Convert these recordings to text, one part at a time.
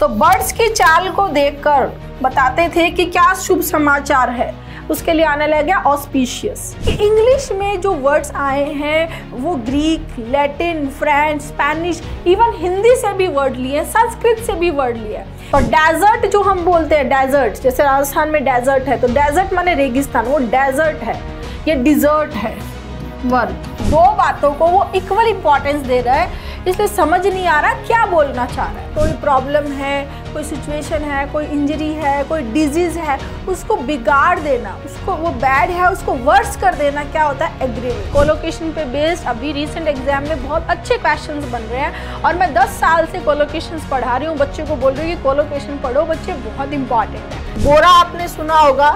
तो बर्ड्स की चाल को देखकर बताते थे कि क्या शुभ समाचार है उसके लिए आने लग गया ऑस्पिशियस कि इंग्लिश में जो वर्ड्स आए हैं वो Greek Latin French Spanish even Hindi से भी वर्ड लिए संस्कृत से भी वर्ड लिए और डेजर्ट जो हम बोलते हैं डेजर्ट जैसे राजस्थान में डेजर्ट है तो डेजर्ट माने रेगिस्तान वो डेजर्ट है ये डिजर्ट है वर्ड दो बातों को वो इक्वल इम्पोर्टेंस दे रहा है इसलिए समझ नहीं आ रहा क्या बोलना चाह रहा है कोई प्रॉब्लम है कोई सिचुएशन है कोई इंजरी है कोई डिजीज़ है उसको बिगाड़ देना उसको वो बैड है उसको वर्स कर देना क्या होता है एग्री कोलोकेशन पे बेस्ड अभी रिसेंट एग्जाम में बहुत अच्छे क्वेश्चन बन रहे हैं और मैं दस साल से कोलोकेशन पढ़ा रही हूँ बच्चों को बोल रही हूँ कि कोलोकेशन पढ़ो बच्चे बहुत इंपॉर्टेंट है बोरा आपने सुना होगा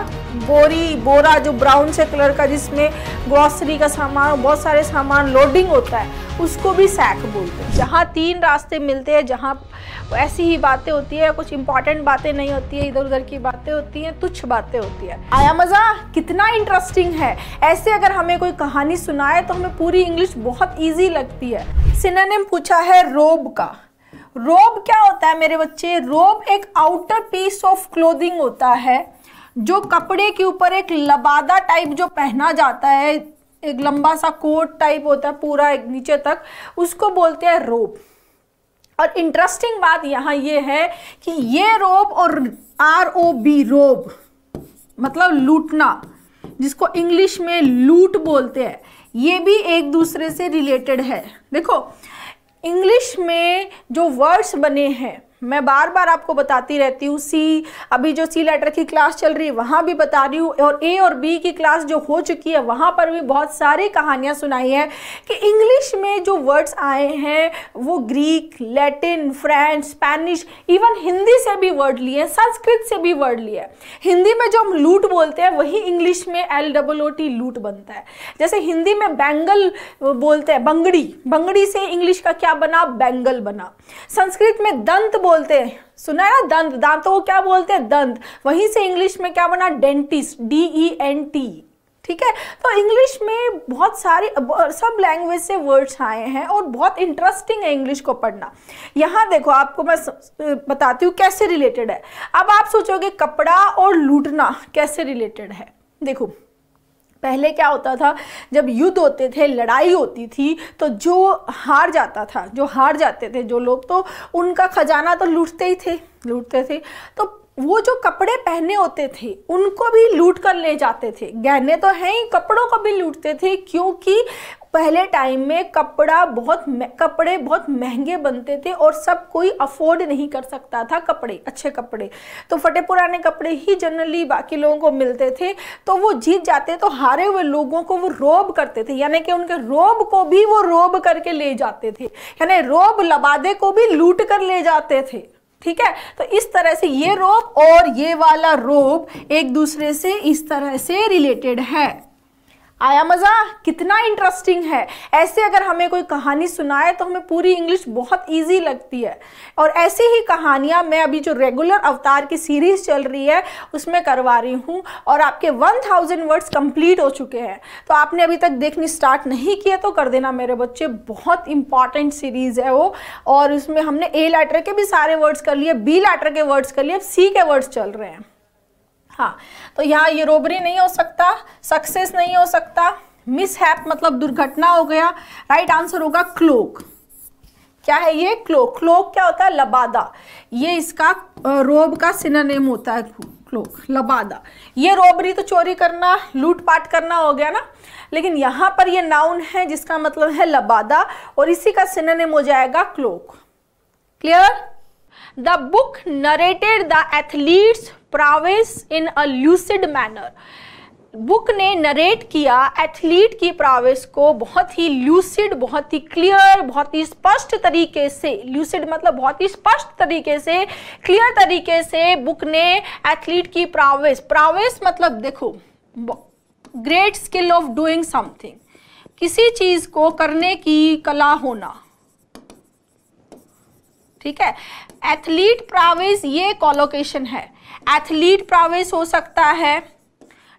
बोरी बोरा जो ब्राउन से कलर का जिसमें ग्रॉसरी का सामान बहुत सारे सामान लोडिंग होता है उसको भी सैक बोलते हैं जहाँ तीन रास्ते मिलते हैं जहाँ ऐसी ही बातें होती है कुछ इंपॉर्टेंट बातें नहीं होती है इधर उधर की बातें होती हैं तुच्छ बातें होती है आया मज़ा कितना इंटरेस्टिंग है ऐसे अगर हमें कोई कहानी सुनाए तो हमें पूरी इंग्लिश बहुत ईजी लगती है ने पूछा है रोब का रोब क्या होता है मेरे बच्चे रोब एक आउटर पीस ऑफ क्लोदिंग होता है जो कपड़े के ऊपर एक लबादा टाइप जो पहना जाता है एक लंबा सा कोट टाइप होता है पूरा एक नीचे तक उसको बोलते हैं रोब और इंटरेस्टिंग बात यहाँ ये है कि ये रोब और आर ओ बी रोब मतलब लूटना जिसको इंग्लिश में लूट बोलते हैं ये भी एक दूसरे से रिलेटेड है देखो इंग्लिश में जो वर्ड्स बने हैं मैं बार बार आपको बताती रहती हूँ सी अभी जो सी लेटर की क्लास चल रही है वहाँ भी बता रही हूँ और ए और बी की क्लास जो हो चुकी है वहाँ पर भी बहुत सारी कहानियाँ सुनाई हैं कि इंग्लिश में जो वर्ड्स आए हैं वो Greek Latin French Spanish even Hindi से भी वर्ड लिए संस्कृत से भी वर्ड लिए हिंदी में जो हम लूट बोलते हैं वही इंग्लिश में एल डबल ओ टी लूट बनता है जैसे हिंदी में बैंगल बोलते हैं बंगड़ी बंगड़ी से इंग्लिश का क्या बना बैंगल बना संस्कृत में दंत बोल बोलते हैं सुना है ना दंत दांतों को तो क्या बोलते हैं दंत वहीं से इंग्लिश में क्या बना dentist D E N T ठीक है तो इंग्लिश में बहुत सारे सब लैंग्वेज से वर्ड्स आए हैं और बहुत इंटरेस्टिंग है इंग्लिश को पढ़ना यहाँ देखो आपको मैं बताती हूँ कैसे रिलेटेड है अब आप सोचोगे कपड़ा और लूटना कैसे रिलेटेड है देखो पहले क्या होता था जब युद्ध होते थे लड़ाई होती थी तो जो हार जाता था जो हार जाते थे जो लोग तो उनका खजाना तो लूटते ही थे लूटते थे तो वो जो कपड़े पहने होते थे उनको भी लूट कर ले जाते थे गहने तो हैं ही कपड़ों को भी लूटते थे क्योंकि पहले टाइम में कपड़ा बहुत कपड़े बहुत महंगे बनते थे और सब कोई अफोर्ड नहीं कर सकता था कपड़े अच्छे कपड़े तो फटे पुराने कपड़े ही जनरली बाकी लोगों को मिलते थे तो वो जीत जाते तो हारे हुए लोगों को वो रोब करते थे यानी कि उनके रोब को भी वो रोब करके ले जाते थे यानी रोब लबादे को भी लूट कर ले जाते थे ठीक है तो इस तरह से ये रोब और ये वाला रोब एक दूसरे से इस तरह से रिलेटेड है आया मज़ा कितना इंटरेस्टिंग है ऐसे अगर हमें कोई कहानी सुनाए तो हमें पूरी इंग्लिश बहुत इजी लगती है और ऐसी ही कहानियाँ मैं अभी जो रेगुलर अवतार की सीरीज़ चल रही है उसमें करवा रही हूँ और आपके 1000 वर्ड्स कंप्लीट हो चुके हैं तो आपने अभी तक देखनी स्टार्ट नहीं किया तो कर देना मेरे बच्चे बहुत इंपॉर्टेंट सीरीज़ है वो और उसमें हमने ए लेटर के भी सारे वर्ड्स कर लिए बी लेटर के वर्ड्स कर लिए अब सी के वर्ड्स चल रहे हैं हाँ तो यहाँ ये रोबरी नहीं हो सकता सक्सेस नहीं हो सकता मिसहैप मतलब दुर्घटना हो गया राइट आंसर होगा क्लोक क्या है ये क्लोक क्लोक क्या होता है लबादा ये इसका रोब का सिनानेम होता है क्लोक लबादा ये रोबरी तो चोरी करना लूटपाट करना हो गया ना लेकिन यहाँ पर ये नाउन है जिसका मतलब है लबादा और इसी का सिनानेम हो जाएगा cloak clear the book narrated the athlete's prowess in a lucid manner book ने नरेट किया एथलीट की प्रावेश को बहुत ही ल्यूसिड बहुत ही क्लियर बहुत ही स्पष्ट तरीके से लूसिड मतलब बहुत ही स्पष्ट तरीके से क्लियर तरीके से बुक ने एथलीट की प्रावेश प्रावेश मतलब देखो great skill of doing something किसी चीज को करने की कला होना ठीक है एथलीट प्रावेश ये कॉलोकेशन है एथलीट प्रावेश हो सकता है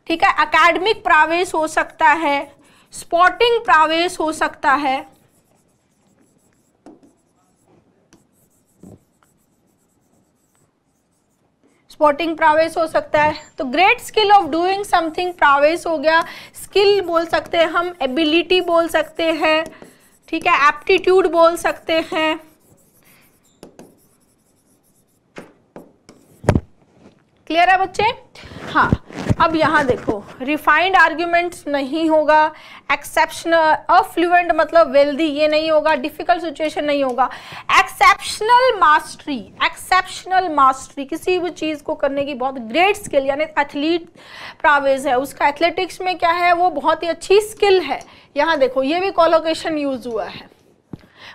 ठीक है अकेडमिक प्रावेश हो सकता है स्पोर्टिंग प्रावेश हो सकता है स्पोर्टिंग प्रावेश हो सकता है तो great skill of doing something prowess हो गया स्किल बोल सकते हैं हम एबिलिटी बोल सकते हैं ठीक है एप्टीट्यूड बोल सकते हैं क्लियर है बच्चे हाँ अब यहाँ देखो रिफाइंड आर्ग्यूमेंट नहीं होगा एक्सेप्शनल अफ्लुएंट मतलब वेल्दी ये नहीं होगा डिफिकल्ट सिचुएशन नहीं होगा एक्सेप्शनल मास्टरी एक्सेप्शनल मास्टरी किसी भी चीज़ को करने की बहुत ग्रेट स्किल यानी एथलीट प्रावेज है उसका एथलेटिक्स में क्या है वो बहुत ही अच्छी स्किल है यहाँ देखो ये भी कॉलोकेशन यूज़ हुआ है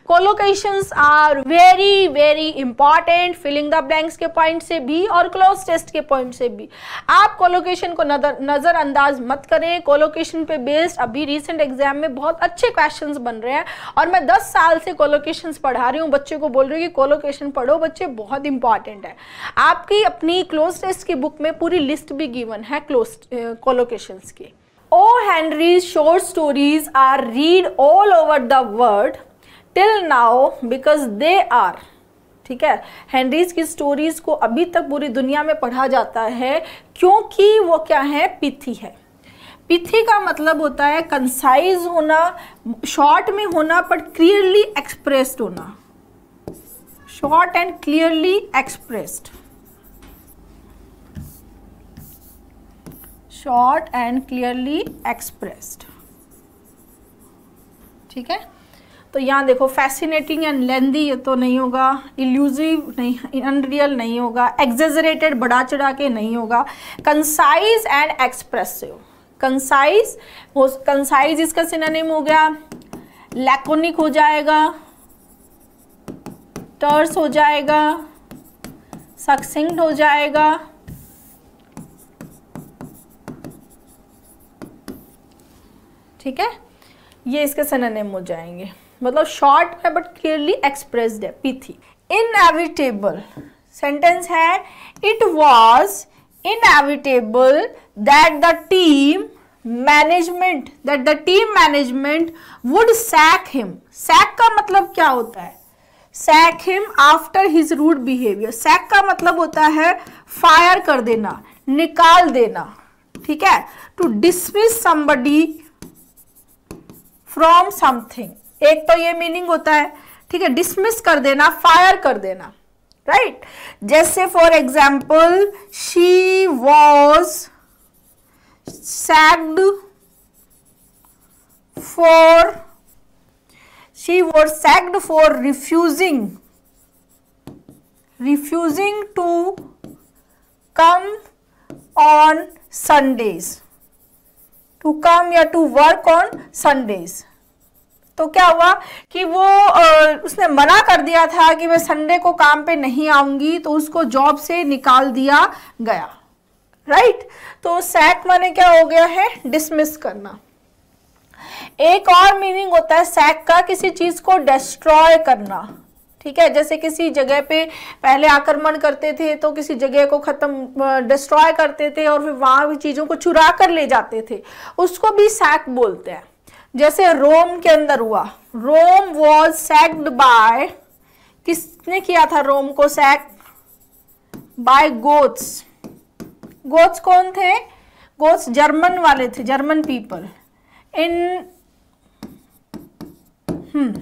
collocations are very very important filling the blanks के पॉइंट से भी और क्लोज टेस्ट के पॉइंट से भी आप कोलोकेशन को नज़रअंदाज मत करें कोलोकेशन पे बेस्ड अभी रिसेंट एग्जाम में बहुत अच्छे क्वेश्चन बन रहे हैं और मैं दस साल से कोलोकेशन पढ़ा रही हूँ बच्चों को बोल रही हूँ कि कोलोकेशन पढ़ो बच्चे बहुत इंपॉर्टेंट है आपकी अपनी क्लोज टेस्ट की बुक में पूरी लिस्ट भी गिवन है क्लोज कोलोकेशंस की O Henry's short stories are read all over the world till now because they are ठीक है हेनरीज की स्टोरीज को अभी तक पूरी दुनिया में पढ़ा जाता है क्योंकि वो क्या है पिथी है पिथी का मतलब होता है कंसाइज होना शॉर्ट में होना बट क्लियरली एक्सप्रेस्ड होना short and clearly expressed short and clearly expressed ठीक है तो यहाँ देखो फैसिनेटिंग एंड लेंदी तो नहीं होगा इल्यूजिव नहीं अनरियल नहीं होगा एग्जेजरेटेड बढ़ा चढ़ा के नहीं होगा कंसाइज एंड एक्सप्रेसिव कंसाइज हो कंसाइज इसका सिनानिम हो गया लैकोनिक हो जाएगा टर्स हो जाएगा सक्सिंग हो जाएगा ठीक है ये इसके सननेम हो जाएंगे मतलब शॉर्ट है बट क्लियरली एक्सप्रेस्ड है पी थी इनएविटेबल सेंटेंस है it was inevitable that the team management that the team management would sack him sack का मतलब क्या होता है sack him after his rude behaviour sack का मतलब होता है फायर कर देना निकाल देना ठीक है to dismiss somebody from something एक तो ये मीनिंग होता है ठीक है डिसमिस कर देना फायर कर देना राइट जैसे for example she was sacked for she was sacked for refusing refusing to come on Sundays to come या टू वर्क ऑन संडेज तो क्या हुआ कि वो आ, उसने मना कर दिया था कि मैं संडे को काम पे नहीं आऊंगी तो उसको जॉब से निकाल दिया गया राइट तो सैक माने क्या हो गया है डिसमिस करना एक और मीनिंग होता है सैक का किसी चीज को डिस्ट्रॉय करना ठीक है जैसे किसी जगह पे पहले आक्रमण करते थे तो किसी जगह को ख़त्म डिस्ट्रॉय करते थे और फिर वहां भी चीज़ों को चुरा कर ले जाते थे उसको भी सैक बोलते हैं जैसे रोम के अंदर हुआ रोम वॉज सेक्ड बाय किसने किया था रोम को सैक बाय गोत्स गोत्स कौन थे गोट्स जर्मन वाले थे जर्मन पीपल इन हम्म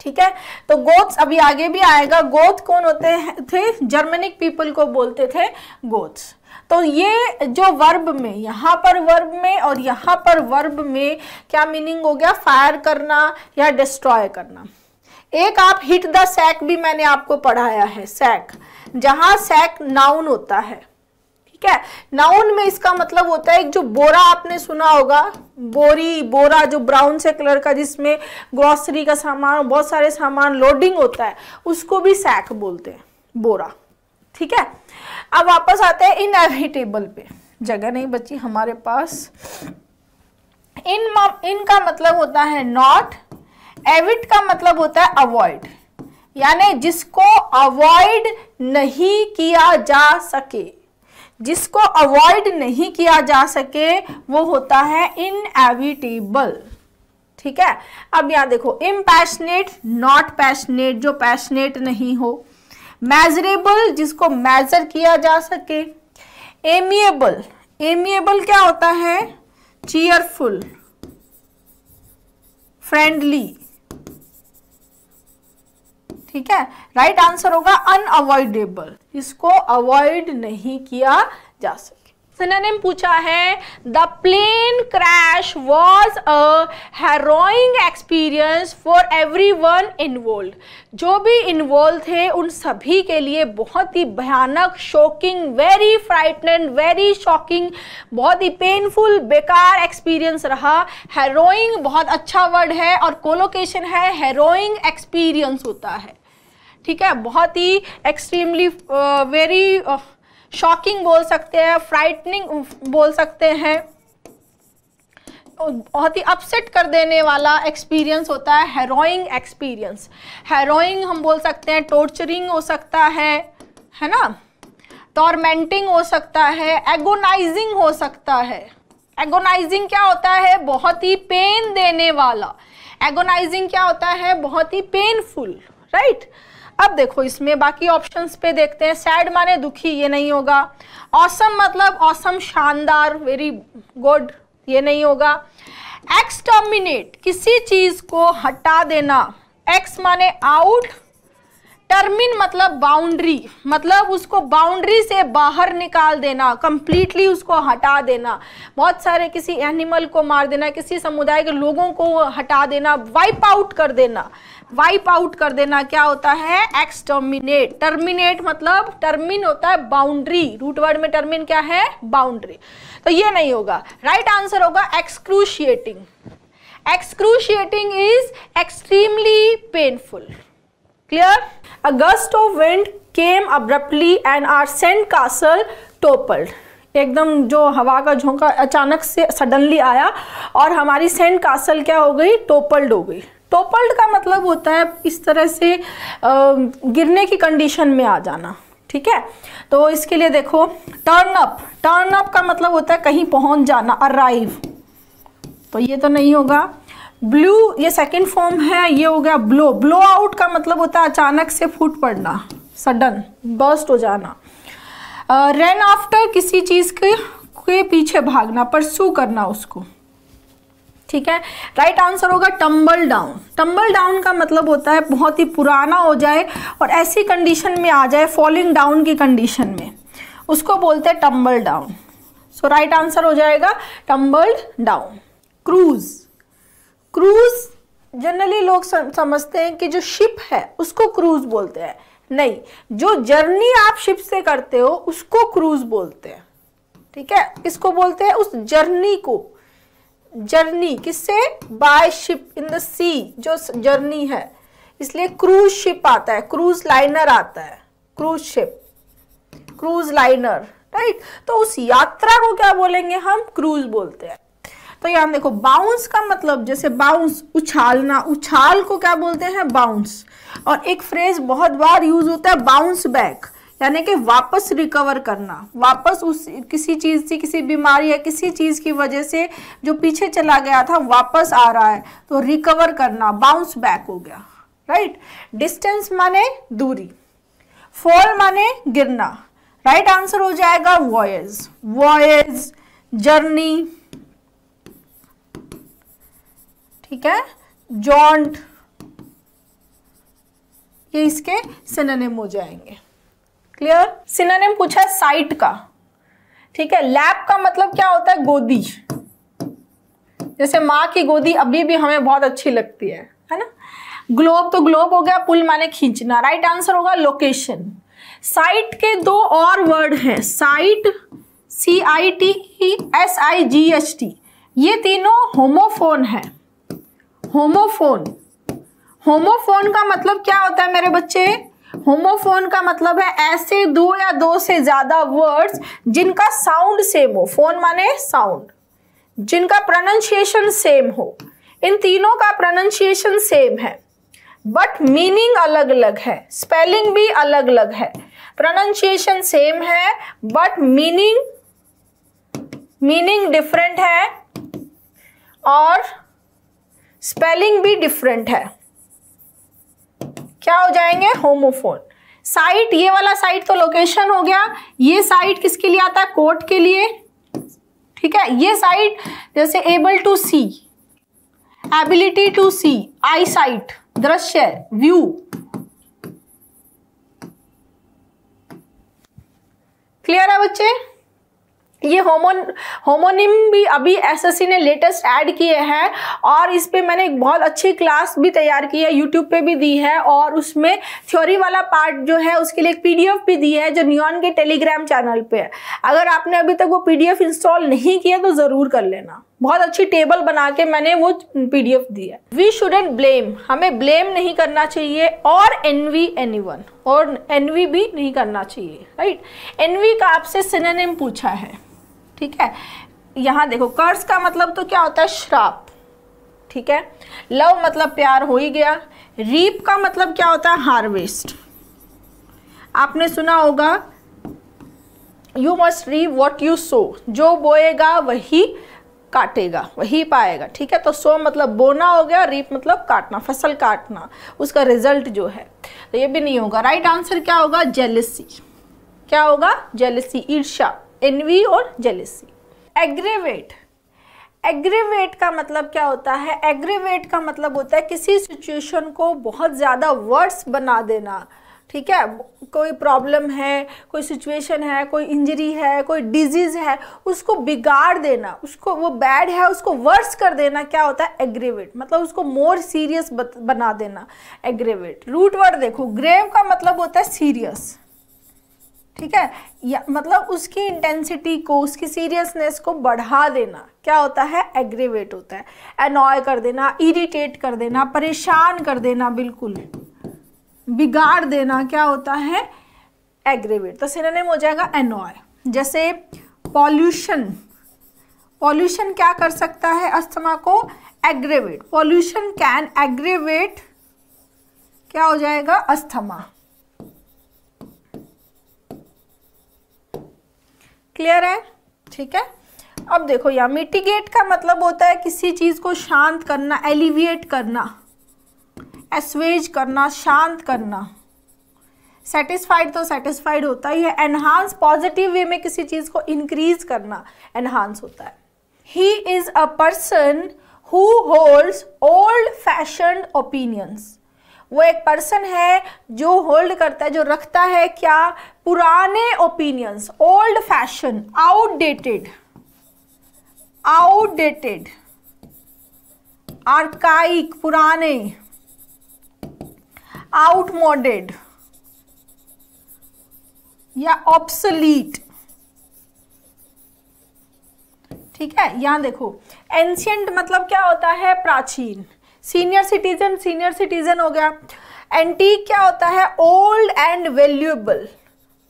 ठीक है तो गोट्स अभी आगे भी आएगा गोथ कौन होते थे जर्मनिक पीपल को बोलते थे गोत्स तो ये जो वर्ब में यहाँ पर वर्ब में और यहाँ पर वर्ब में क्या मीनिंग हो गया फायर करना या डिस्ट्रॉय करना एक आप हिट द सैक भी मैंने आपको पढ़ाया है सैक जहां सैक नाउन होता है ठीक है नाउन में इसका मतलब होता है एक जो बोरा आपने सुना होगा बोरी बोरा जो ब्राउन से कलर का जिसमें ग्रॉसरी का सामान बहुत सारे सामान लोडिंग होता है उसको भी सैक बोलते हैं बोरा ठीक है अब वापस आते हैं इनएविटेबल पे जगह नहीं बची हमारे पास इन इनका मतलब होता है नॉट एविट का मतलब होता है अवॉइड मतलब यानी जिसको अवॉइड नहीं किया जा सके जिसको अवॉइड नहीं किया जा सके वो होता है इनएविटेबल ठीक है अब यहां देखो इम पैशनेट नॉट पैशनेट जो पैशनेट नहीं हो मेजरेबल जिसको मेजर किया जा सके एमिएबल एमिएबल क्या होता है चीयरफुल फ्रेंडली ठीक है राइट right आंसर होगा अनअवॉइडेबल इसको अवॉइड नहीं किया जा सकता सिनोनिम पूछा है the plane crash was a harrowing experience for everyone involve जो भी इन्वॉल्व थे उन सभी के लिए बहुत ही भयानक shocking very frightened very shocking बहुत ही पेनफुल बेकार एक्सपीरियंस रहा हेरोइंग बहुत अच्छा वर्ड है और कोलोकेशन है हेरोइंग एक्सपीरियंस होता है ठीक है बहुत ही extremely very uh, uh shocking बोल सकते हैं फ्राइटनिंग बोल सकते हैं बहुत ही अपसेट कर देने वाला एक्सपीरियंस होता है हेरोइंग एक्सपीरियंस हेरोइंग हम बोल सकते हैं टॉर्चरिंग हो सकता है है ना टॉर्मेंटिंग हो सकता है एगोनाइजिंग हो सकता है एगोनाइजिंग क्या होता है बहुत ही पेन देने वाला एगोनाइजिंग क्या होता है बहुत ही पेनफुल राइट right? अब देखो इसमें बाकी ऑप्शंस पे देखते हैं सैड माने दुखी ये नहीं होगा औसम मतलब ऑसम शानदार वेरी गुड ये नहीं होगा एक्सटर्मिनेट किसी चीज़ को हटा देना एक्स माने आउट टर्मिन मतलब बाउंड्री मतलब उसको बाउंड्री से बाहर निकाल देना कंप्लीटली उसको हटा देना बहुत सारे किसी एनिमल को मार देना किसी समुदाय के लोगों को हटा देना वाइप आउट कर देना वाइप आउट कर देना क्या होता है एक्सटर्मिनेट टर्मिनेट मतलब टर्मिन होता है बाउंड्री रूटवर्ड में टर्मिन क्या है बाउंड्री तो ये नहीं होगा राइट right आंसर होगा excruciating is extremely painful clear clear a of wind came abruptly and are sent castle topple एकदम जो हवा का झोंका अचानक से सडनली आया और हमारी सेंट कासल क्या हो गई टोपल्ड हो गई टोपल्ड का मतलब होता है इस तरह से गिरने की कंडीशन में आ जाना ठीक है तो इसके लिए देखो टर्न अप टर्न अप का मतलब होता है कहीं पहुंच जाना अराइव तो ये तो नहीं होगा ब्लू ये सेकंड फॉर्म है ये हो गया ब्लो ब्लो आउट का मतलब होता है अचानक से फूट पड़ना सडन बर्स्ट हो जाना रन आफ्टर किसी चीज़ के, के पीछे भागना परसू करना उसको ठीक है राइट आंसर होगा टम्बल डाउन टम्बल डाउन का मतलब होता है बहुत ही पुराना हो जाए और ऐसी कंडीशन में आ जाए फॉलिंग डाउन की कंडीशन में उसको बोलते हैं tumble down so right answer हो जाएगा tumble down cruise cruise generally लोग समझते हैं कि जो शिप है उसको क्रूज बोलते हैं नहीं जो जर्नी आप शिप से करते हो उसको क्रूज बोलते हैं ठीक है किसको बोलते हैं उस जर्नी को जर्नी किससे by ship in the sea जो जर्नी है इसलिए क्रूज शिप आता है क्रूज लाइनर आता है cruise ship cruise liner right तो उस यात्रा को क्या बोलेंगे हम क्रूज बोलते हैं तो यहां देखो बाउंस का मतलब जैसे बाउंस उछालना उछाल को क्या बोलते हैं बाउंस और एक फ्रेज बहुत बार यूज होता है बाउंस बैक यानी कि वापस रिकवर करना वापस उस किसी चीज़ से किसी बीमारी या किसी चीज़ की वजह से जो पीछे चला गया था वापस आ रहा है तो रिकवर करना बाउंस बैक हो गया राइट डिस्टेंस माने दूरी फॉल माने गिरना राइट आंसर हो जाएगा वॉयज वॉयज जर्नी ठीक है जॉन्ट ये इसके सिनेम हो जाएंगे क्लियर सिनोनिम पूछा है साइट का ठीक है लैप का मतलब क्या होता है गोदी जैसे माँ की गोदी अभी भी हमें बहुत अच्छी लगती है है ना ग्लोब तो ग्लोब हो गया पुल माने खींचना राइट आंसर होगा लोकेशन साइट के दो और वर्ड हैं site C I T E S I G H T ये तीनों होमोफोन है होमोफोन होमोफोन का मतलब क्या होता है मेरे बच्चे होमोफोन का मतलब है ऐसे दो या दो से ज्यादा वर्ड्स जिनका साउंड सेम हो फोन माने साउंड जिनका प्रोनाउंसिएशन सेम हो इन तीनों का प्रोनाउंसिएशन सेम है बट मीनिंग अलग अलग है स्पेलिंग भी अलग अलग है प्रोनाउंसिएशन सेम है बट मीनिंग मीनिंग डिफरेंट है और स्पेलिंग भी डिफरेंट है क्या हो जाएंगे होमोफोन साइट ये वाला साइट तो लोकेशन हो गया ये साइट किसके लिए आता है कोर्ट के लिए ठीक है ये साइट जैसे able to see ability to see eyesight दृश्य व्यू क्लियर है बच्चे ये होमोन होमोनिम भी अभी एसएससी ने लेटेस्ट ऐड किए हैं और इस पर मैंने एक बहुत अच्छी क्लास भी तैयार की है यूट्यूब पे भी दी है और उसमें थ्योरी वाला पार्ट जो है उसके लिए एक पीडीएफ भी दी है जो न्यून के टेलीग्राम चैनल पे है अगर आपने अभी तक वो पीडीएफ इंस्टॉल नहीं किया तो ज़रूर कर लेना बहुत अच्छी टेबल बना के मैंने वो पीडीएफ दी है वी शुडेंट ब्लेम हमें ब्लेम नहीं करना चाहिए और एनवी एनीवन और एनवी भी नहीं करना चाहिए राइट एनवी का आपसे सिनेम पूछा है ठीक है यहाँ देखो कर्ज का मतलब तो क्या होता है श्राप ठीक है लव मतलब प्यार हो ही गया रीप का मतलब क्या होता है हार्वेस्ट आपने सुना होगा you must reap what you sow जो बोएगा वही काटेगा वही पाएगा ठीक है तो सो मतलब बोना हो गया रीप मतलब काटना फसल काटना उसका रिजल्ट जो है तो ये भी नहीं होगा राइट आंसर क्या होगा जेलिसी क्या होगा जेलिसी ईर्षा एनवी और जेलिसी एग्रीवेट एग्रीवेट का मतलब क्या होता है एग्रीवेट का मतलब होता है किसी सिचुएशन को बहुत ज़्यादा वर्स बना देना ठीक है कोई प्रॉब्लम है कोई सिचुएशन है कोई इंजरी है कोई डिजीज़ है उसको बिगाड़ देना उसको वो बैड है उसको वर्स कर देना क्या होता है एग्रेवेट मतलब उसको मोर सीरियस बना देना एग्रेवेट रूट वर्ड देखो ग्रेव का मतलब होता है सीरियस ठीक है या मतलब उसकी इंटेंसिटी को उसकी सीरियसनेस को बढ़ा देना क्या होता है एग्रेवेट होता है एनॉय कर देना इरिटेट कर देना परेशान कर देना बिल्कुल बिगाड़ देना क्या होता है एग्रेवेट तो सिनोनिम हो जाएगा एनॉय जैसे पॉल्यूशन पॉल्यूशन क्या कर सकता है अस्थमा को एग्रेवेट पॉल्यूशन कैन एग्रेवेट क्या हो जाएगा अस्थमा क्लियर है ठीक है अब देखो यहां मिटिगेट का मतलब होता है किसी चीज़ को शांत करना एलिविएट करना एसवेज करना शांत करना सेटिस्फाइड तो सेटिस्फाइड होता ही है एनहांस पॉजिटिव वे में किसी चीज़ को इंक्रीज करना एनहांस होता है he is a person who holds old fashion opinions वो एक पर्सन है जो होल्ड करता है जो रखता है क्या पुराने opinions old fashion outdated outdated archaic पुराने आउटमोडेड या ऑप्सलीट ठीक है यहां देखो एंशियंट मतलब क्या होता है प्राचीन सीनियर सिटीजन सीनियर सिटीजन हो गया एंटीक क्या होता है old and valuable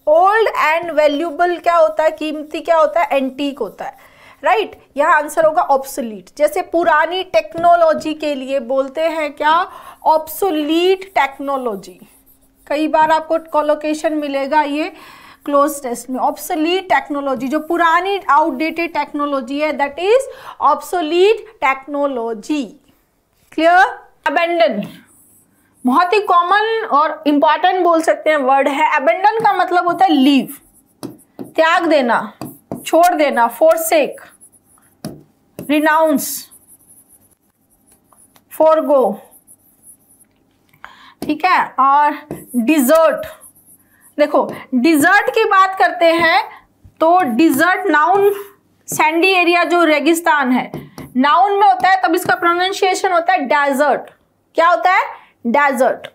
old and valuable क्या होता है कीमती क्या होता है एंटीक होता है राइट right? आंसर होगा ऑप्सोलीट जैसे पुरानी टेक्नोलॉजी के लिए बोलते हैं क्या ऑप्सोलीट टेक्नोलॉजी कई बार आपको कॉलोकेशन मिलेगा ये क्लोज टेस्ट में ऑप्सोलीट टेक्नोलॉजी जो पुरानी आउटडेटेड टेक्नोलॉजी है that is obsolete technology clear abandon बहुत ही कॉमन और इंपॉर्टेंट बोल सकते हैं वर्ड है अबेंडन का मतलब होता है लीव त्याग देना छोड़ देना फोरसेक रिनाउंस गो ठीक है और डिजर्ट देखो डिजर्ट की बात करते हैं तो डिजर्ट नाउन सैंडी एरिया जो रेगिस्तान है नाउन में होता है तब इसका प्रोनाउंसिएशन होता है डेजर्ट क्या होता है डेजर्ट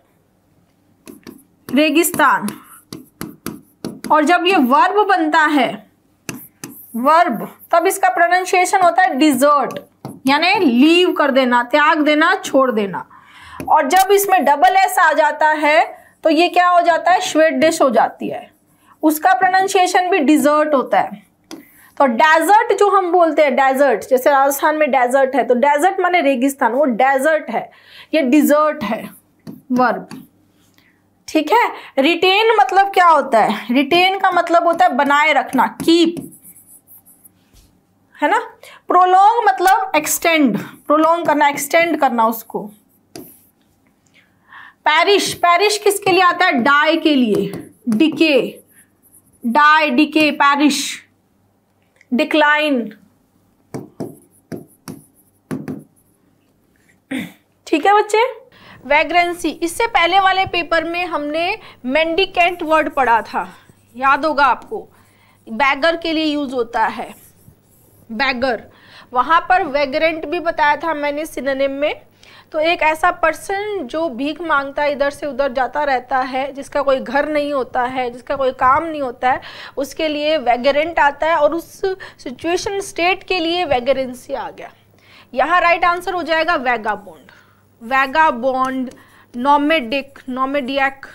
रेगिस्तान और जब ये वर्ब बनता है वर्ब तब इसका प्रोनाउंसिएशन होता है डिजर्ट यानी लीव कर देना त्याग देना छोड़ देना और जब इसमें डबल एस आ जाता है तो ये क्या हो जाता है श्वेट डिश हो जाती है उसका प्रोनाउंसिएशन भी डिजर्ट होता है तो डेजर्ट जो हम बोलते हैं डेजर्ट जैसे राजस्थान में डेजर्ट है तो डेजर्ट माने रेगिस्तान वो डेजर्ट है ये डिजर्ट है वर्ब ठीक है रिटेन मतलब क्या होता है रिटेन का मतलब होता है बनाए रखना कीप है ना प्रोलोंग मतलब एक्सटेंड प्रोलोंग करना एक्सटेंड करना उसको पैरिश पैरिश किसके लिए आता है डाई के लिए decay die decay perish decline ठीक है बच्चे वैग्रेंसी इससे पहले वाले पेपर में हमने मेंडिकेंट वर्ड पढ़ा था याद होगा आपको बैगर के लिए यूज होता है बैगर वहाँ पर वेगरेंट भी बताया था मैंने सिनेम में तो एक ऐसा पर्सन जो भीख मांगता है इधर से उधर जाता रहता है जिसका कोई घर नहीं होता है जिसका कोई काम नहीं होता है उसके लिए वेगरेंट आता है और उस सिचुएशन स्टेट के लिए वेगरेंसी आ गया यहाँ राइट आंसर हो जाएगा vagabond vagabond nomadic nomadic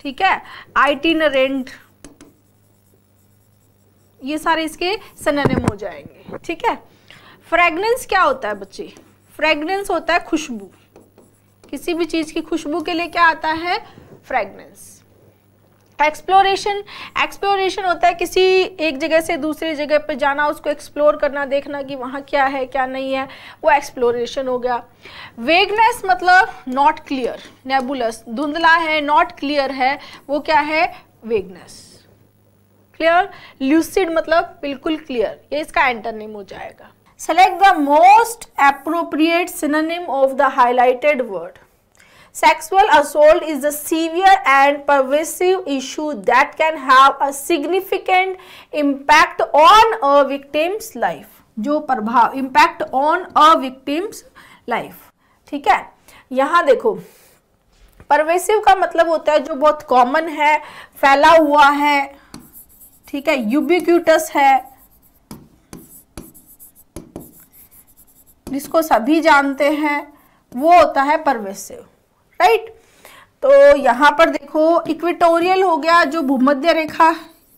ठीक है आइटिनरेंट ये सारे इसके सनम हो जाएंगे ठीक है फ्रेगनेंस क्या होता है बच्चे फ्रेगनेंस होता है खुशबू किसी भी चीज़ की खुशबू के लिए क्या आता है फ्रेगनेंस एक्सप्लोरेशन एक्सप्लोरेशन होता है किसी एक जगह से दूसरी जगह पर जाना उसको एक्सप्लोर करना देखना कि वहाँ क्या है क्या नहीं है वो एक्सप्लोरेशन हो गया वेगनेस मतलब नॉट क्लियर नेबुलस धुंधला है नॉट क्लियर है वो क्या है वेगनेस क्लियर ल्यूसिड मतलब बिल्कुल क्लियर ये इसका एंटर नेम हो जाएगा select the most appropriate synonym of the highlighted word Sexual assault is a severe and pervasive issue that can have a significant impact on a victim's life. जो प्रभाव impact on a victim's life. ठीक है यहाँ देखो pervasive का मतलब होता है जो बहुत common है फैला हुआ है ठीक है यूबिक्यूटस है जिसको सभी जानते हैं वो होता है परवेसिव राइट तो यहां पर देखो इक्वेटोरियल हो गया जो भूमध्य रेखा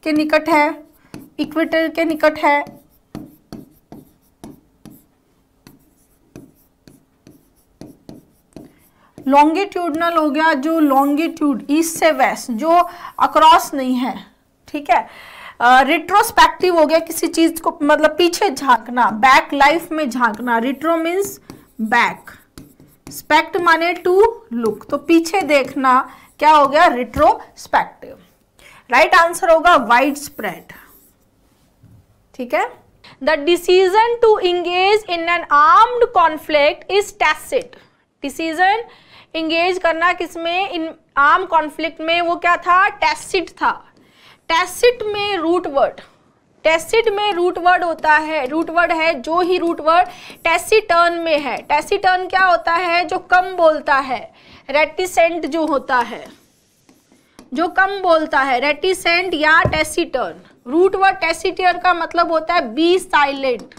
के निकट है इक्वेटर के निकट है लॉन्गिट्यूडनल हो गया जो लॉन्गिट्यूड ईस्ट से वेस्ट जो अक्रॉस नहीं है ठीक है रिट्रोस्पेक्टिव हो गया किसी चीज को मतलब पीछे झांकना बैक लाइफ में झांकना रिट्रो मीन्स बैक स्पेक्ट माने टू लुक तो पीछे देखना क्या हो गया रिट्रोस्पेक्टिव राइट आंसर होगा वाइड स्प्रेड ठीक है the decision to engage in an armed conflict is tacit decision engage करना किसमें इन आर्म कॉन्फ्लिक्ट में वो क्या था टेसिट था टेसिट में रूट वर्ड टेसिड में रूट वर्ड होता है रूट वर्ड है जो ही रूट वर्ड टेसिटर्न में है टेसिटर्न क्या होता है जो कम बोलता है रेटिसेंट जो होता है जो कम बोलता है रेटिसेंट या टेसिटर्न रूट वर्ड टेसिटियर का मतलब होता है बी साइलेंट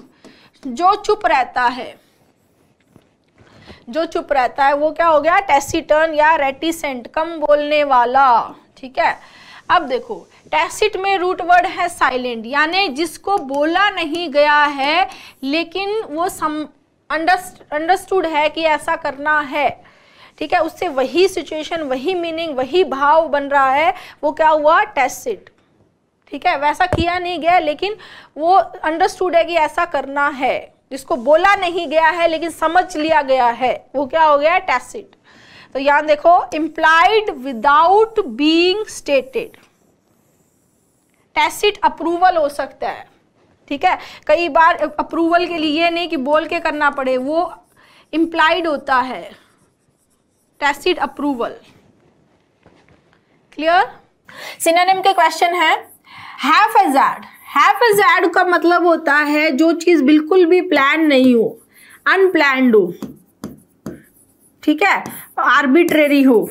जो चुप रहता है जो चुप रहता है वो क्या हो गया टेसिटर्न या रेटिसेंट कम बोलने वाला ठीक है अब देखो टैसिट में रूट वर्ड है साइलेंट यानी जिसको बोला नहीं गया है लेकिन वो सम अंडरस्टूड है कि ऐसा करना है ठीक है उससे वही सिचुएशन वही मीनिंग वही भाव बन रहा है वो क्या हुआ टैसिट ठीक है वैसा किया नहीं गया लेकिन वो अंडरस्टूड है कि ऐसा करना है जिसको बोला नहीं गया है लेकिन समझ लिया गया है वो क्या हो गया टैसिट तो यहाँ देखो implied without being stated tacit approval हो सकता है ठीक है कई बार अप्रूवल के लिए नहीं कि बोल के करना पड़े वो इम्प्लाइड होता है टैसिट अप्रूवल क्लियर सिनेम के क्वेश्चन है हैफ एजार्ड हैफ एजार्ड का मतलब होता है जो चीज़ बिल्कुल भी प्लान नहीं हो अनप्लैंड हो ठीक है आर्बिट्रेरी हो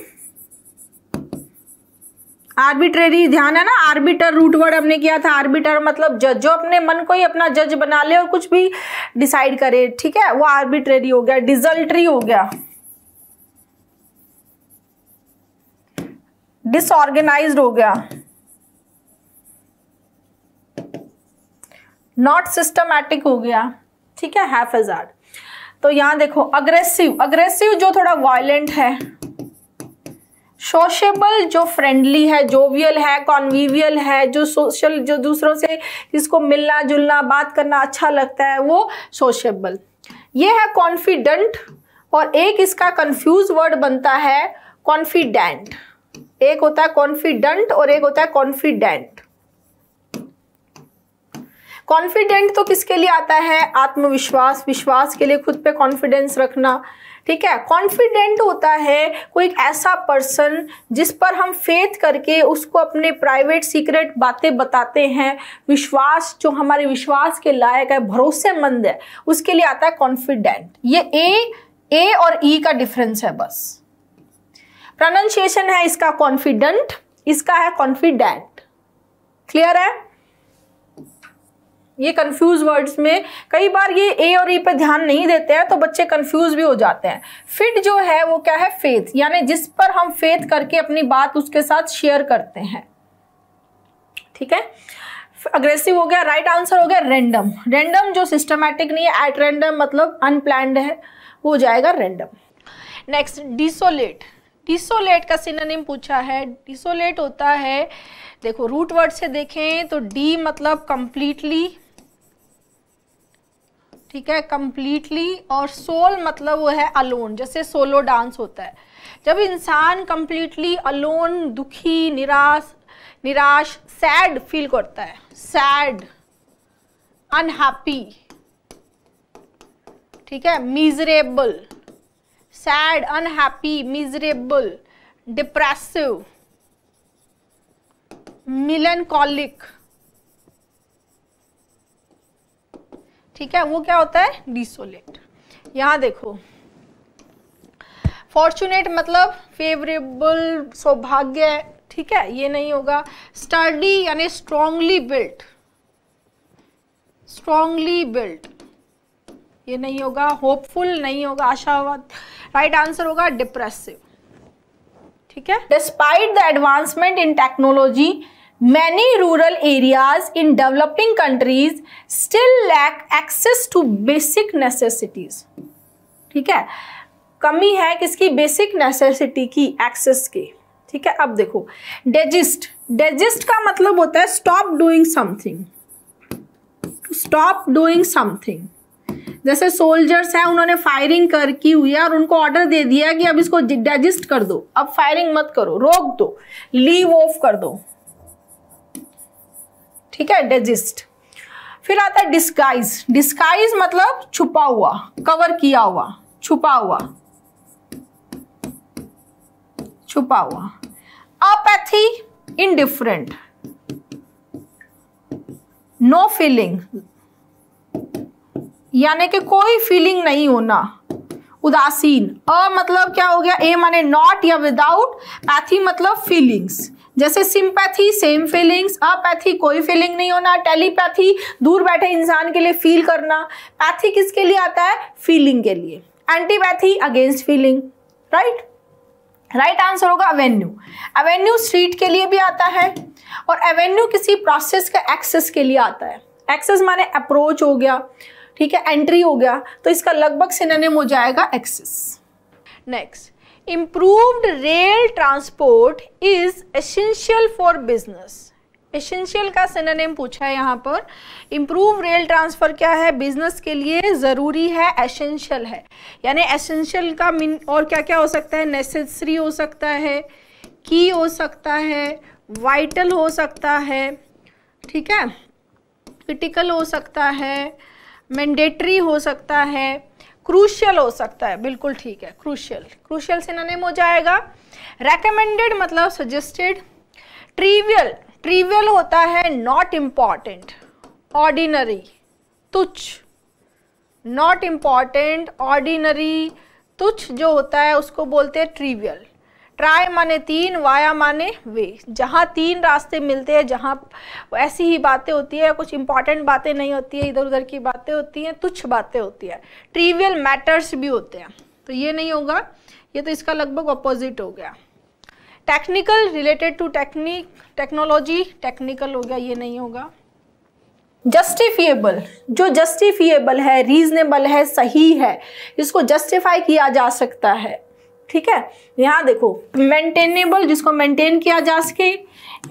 आर्बिट्रेरी ध्यान है ना आर्बिटर रूट वर्ड हमने किया था आर्बिटर मतलब जज जो अपने मन को ही अपना जज बना ले और कुछ भी डिसाइड करे ठीक है वो आर्बिट्रेरी हो गया डिजल्ट्री हो गया डिसऑर्गेनाइज हो गया नॉट सिस्टमैटिक हो गया ठीक है हैफ हैफेजार्ड तो यहां देखो अग्रेसिव अग्रेसिव जो थोड़ा वायलेंट है सोशेबल जो फ्रेंडली है जोवियल है कॉन्विवियल है जो सोशल जो दूसरों से जिसको मिलना जुलना बात करना अच्छा लगता है वो सोशेबल ये है कॉन्फिडेंट और एक इसका कंफ्यूज वर्ड बनता है कॉन्फिडेंट एक होता है कॉन्फिडेंट और एक होता है कॉन्फिडेंट कॉन्फिडेंट तो किसके लिए आता है आत्मविश्वास विश्वास के लिए खुद पे कॉन्फिडेंस रखना ठीक है कॉन्फिडेंट होता है कोई ऐसा पर्सन जिस पर हम फेथ करके उसको अपने प्राइवेट सीक्रेट बातें बताते हैं विश्वास जो हमारे विश्वास के लायक है भरोसेमंद है उसके लिए आता है कॉन्फिडेंट ये ए ए और ई e का डिफरेंस है बस प्रोनाउंसिएशन है इसका कॉन्फिडेंट इसका है कॉन्फिडेंट क्लियर है ये कंफ्यूज वर्ड्स में कई बार ये ए और ई e पे ध्यान नहीं देते हैं तो बच्चे कंफ्यूज भी हो जाते हैं फिट जो है वो क्या है फेथ यानी जिस पर हम फेथ करके अपनी बात उसके साथ शेयर करते हैं ठीक है अग्रेसिव हो गया राइट right आंसर हो गया रेंडम रेंडम जो सिस्टमैटिक नहीं है एट रेंडम मतलब अनप्लैंड है वो हो जाएगा रेंडम नेक्स्ट डिसोलेट डिसोलेट का सिनोनिम पूछा है डिसोलेट होता है देखो रूट वर्ड से देखें तो डी मतलब कंप्लीटली ठीक है कम्प्लीटली और सोल मतलब वो है अलोन जैसे सोलो डांस होता है जब इंसान कम्प्लीटली अलोन दुखी निराश निराश सैड फील करता है सैड अनहैप्पी ठीक है miserable sad unhappy miserable depressive melancholic ठीक है वो क्या होता है डिसोलेट यहां देखो फॉर्चुनेट मतलब फेवरेबल सौभाग्य ठीक है ये नहीं होगा स्टडी यानी स्ट्रांगली बिल्ट स्ट्रांगली बिल्ट ये नहीं होगा होपफुल नहीं होगा आशावाद राइट आंसर होगा डिप्रेसिव ठीक है despite the advancement in technology many rural areas in developing countries still lack access to basic necessities ठीक है कमी है किसकी बेसिक नेसेसिटी की एक्सेस की ठीक है अब देखो डेजिस्ट डेजिस्ट का मतलब होता है stop doing something stop doing something जैसे सोल्जर्स हैं उन्होंने फायरिंग कर की हुई है और उनको ऑर्डर दे दिया कि अब इसको डाइजेस्ट कर दो अब फायरिंग मत करो रोक दो लीव ऑफ कर दो ठीक है डेजिस्ट फिर आता है डिस्काइज डिस्काइज मतलब छुपा हुआ कवर किया हुआ छुपा हुआ छुपा हुआ अपैथी इनडिफरेंट नो फीलिंग यानी कि कोई फीलिंग नहीं होना उदासीन अ मतलब क्या हो गया ए माने नॉट या विदाउट एथी मतलब फीलिंग्स जैसे सिंपैथी सेम फीलिंग्स अपैथी कोई फीलिंग नहीं होना टेलीपैथी दूर बैठे इंसान के लिए फील करना पैथी किसके लिए आता है फीलिंग के लिए antipathy against feeling right right answer होगा एवेन्यू एवेन्यू स्ट्रीट के लिए भी आता है और एवेन्यू किसी प्रोसेस का एक्सेस के लिए आता है एक्सेस माने अप्रोच हो गया ठीक है एंट्री हो गया तो इसका लगभग सिनेम हो जाएगा access next improved rail transport is essential for business essential का सिनोनिम पूछा है यहाँ पर इम्प्रूव रेल ट्रांसफ़र क्या है बिजनेस के लिए ज़रूरी है एसेंशियल है यानी एसेंशियल का मीन और क्या क्या हो सकता है नेसेसरी हो सकता है की हो सकता है वाइटल हो सकता है ठीक है क्रिटिकल हो सकता है मैंडेटरी हो सकता है क्रूशियल हो सकता है बिल्कुल ठीक है क्रूशियल क्रूशियल से नेम हो जाएगा रेकमेंडेड मतलब सजेस्टेड ट्रीवियल ट्रीवियल होता है नॉट इम्पॉर्टेंट ऑर्डिनरी तुच्छ नॉट इम्पॉर्टेंट ऑर्डिनरी तुच्छ जो होता है उसको बोलते हैं ट्रीवियल ट्राई माने तीन वाया माने वे जहाँ तीन रास्ते मिलते हैं जहाँ ऐसी ही बातें होती है कुछ इंपॉर्टेंट बातें नहीं होती है इधर उधर की बातें होती हैं तुच्छ बातें होती है ट्रीवियल मैटर्स भी होते हैं तो ये नहीं होगा ये तो इसका लगभग अपोजिट हो गया technical related to technique technology technical हो गया ये नहीं होगा जस्टिफिएबल जो जस्टिफिएबल है रीजनेबल है सही है इसको जस्टिफाई किया जा सकता है ठीक है यहाँ देखो मेंटेनेबल जिसको मेंटेन किया जा सके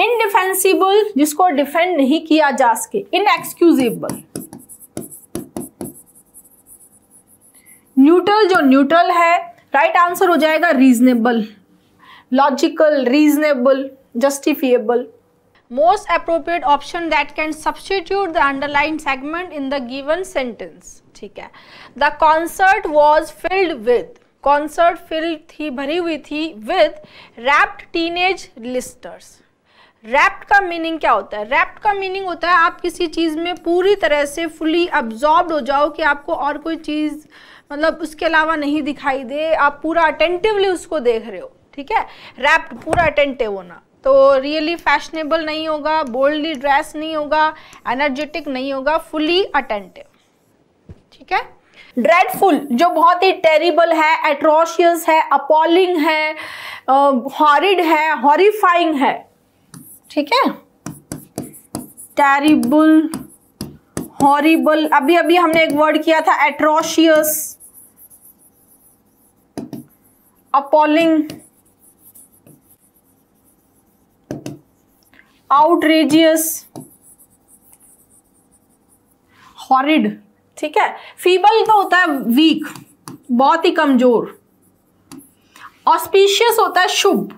इनडिफेंसिबल जिसको डिफेंड नहीं किया जा सके इनएक्सक्यूजिबल न्यूट्रल जो न्यूट्रल है राइट right आंसर हो जाएगा reasonable logical reasonable justifiable most appropriate option that can substitute the underline segment in the given sentence ठीक है the concert was filled with concert filled थी भरी हुई थी with rapt teenage listeners rapt का meaning क्या होता है रैप्ड का मीनिंग होता है आप किसी चीज़ में पूरी तरह से फुली अब्जॉर्ब हो जाओ कि आपको और कोई चीज़ मतलब उसके अलावा नहीं दिखाई दे आप पूरा अटेंटिवली उसको देख रहे हो ठीक है रैप्ड पूरा अटेंटिव होना तो रियली फैशनेबल नहीं होगा बोल्डली ड्रेस नहीं होगा एनर्जेटिक नहीं होगा फुली अटेंटिव ठीक है ड्रेडफुल जो बहुत ही टेरिबल है एट्रोशियस है अपॉलिंग है हॉरिड है हॉरीफाइंग है ठीक है टेरिबल हॉरिबल अभी अभी हमने एक वर्ड किया था एट्रोशियस अपॉलिंग आउटरेजियस हॉरिड ठीक है फीबल तो होता है वीक बहुत ही कमजोर ऑस्पिशियस होता है शुभ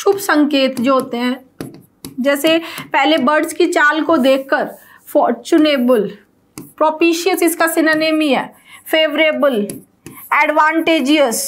शुभ संकेत जो होते हैं जैसे पहले बर्ड्स की चाल को देखकर फॉर्चुनेबल प्रोपिशियस इसका सिनानेम ही है फेवरेबल एडवांटेजियस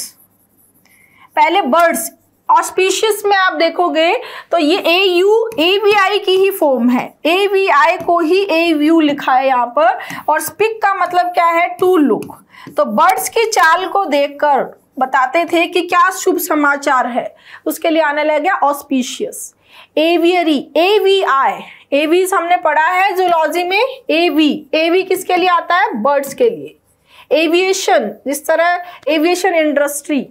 पहले बर्ड्स ऑस्पिशियस में आप देखोगे तो ये ए यू ए वी आई की ही फॉर्म है ए वी आई को ही ए व्यू लिखा है यहाँ पर और स्पिक का मतलब क्या है टू लुक तो बर्ड्स की चाल को देखकर बताते थे कि क्या शुभ समाचार है उसके लिए आने लग गया auspicious aviary A V I aves हमने पढ़ा है जूलॉजी में ए वी ए वी किसके लिए आता है बर्ड्स के लिए एविएशन जिस तरह एविएशन इंडस्ट्री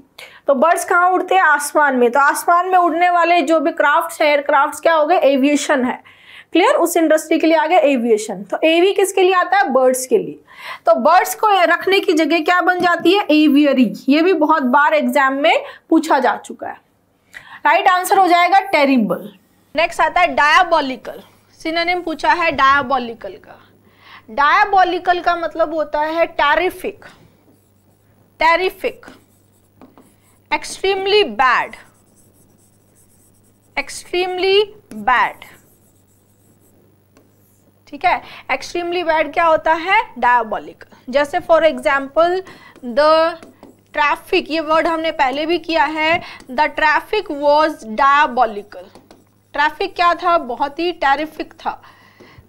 तो बर्ड्स कहाँ उड़ते हैं आसमान में तो आसमान में उड़ने वाले जो भी क्राफ्ट एयरक्राफ्ट क्या हो गए एविएशन है क्लियर उस इंडस्ट्री के लिए आ गया एविएशन तो एवी किसके लिए आता है बर्ड्स के लिए तो बर्ड्स को रखने की जगह क्या बन जाती है एवियरी ये भी बहुत बार एग्जाम में पूछा जा चुका है राइट right आंसर हो जाएगा टेरिबल नेक्स्ट आता है डायाबॉलिकल सिनोनिम पूछा है डायाबॉलिकल का डायाबॉलिकल का मतलब होता है terrific terrific extremely bad extremely bad ठीक है extremely बैड क्या होता है diabolical जैसे फॉर एग्जाम्पल द ट्रैफिक ये वर्ड हमने पहले भी किया है the traffic was diabolical traffic क्या था बहुत ही टेरिफिक था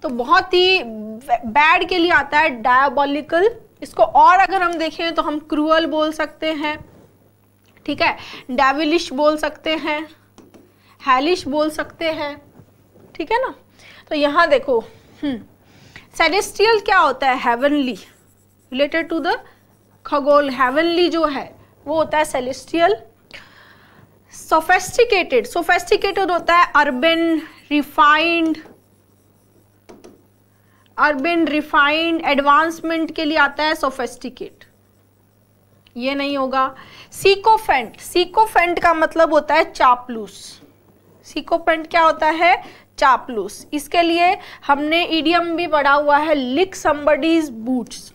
तो बहुत ही बैड के लिए आता है diabolical इसको और अगर हम देखें तो हम क्रूअल बोल सकते हैं ठीक है डेविलिश बोल सकते हैं हैलिश बोल सकते हैं ठीक है ना तो यहाँ देखो सेलेस्टियल हम्म, क्या होता है हेवनली रिलेटेड टू द खगोल हेवनली जो है वो होता है सेलेस्टियल सोफेस्टिकेटेड सोफेस्टिकेटेड होता है urban refined urban refined advancement के लिए आता है सोफेस्टिकेट ये नहीं होगा सीकोफेंट सीकोफेंट का मतलब होता है चापलूस सीकोफेंट क्या होता है चापलूस इसके लिए हमने ईडियम भी पढ़ा हुआ है लिक समबडीज बूट्स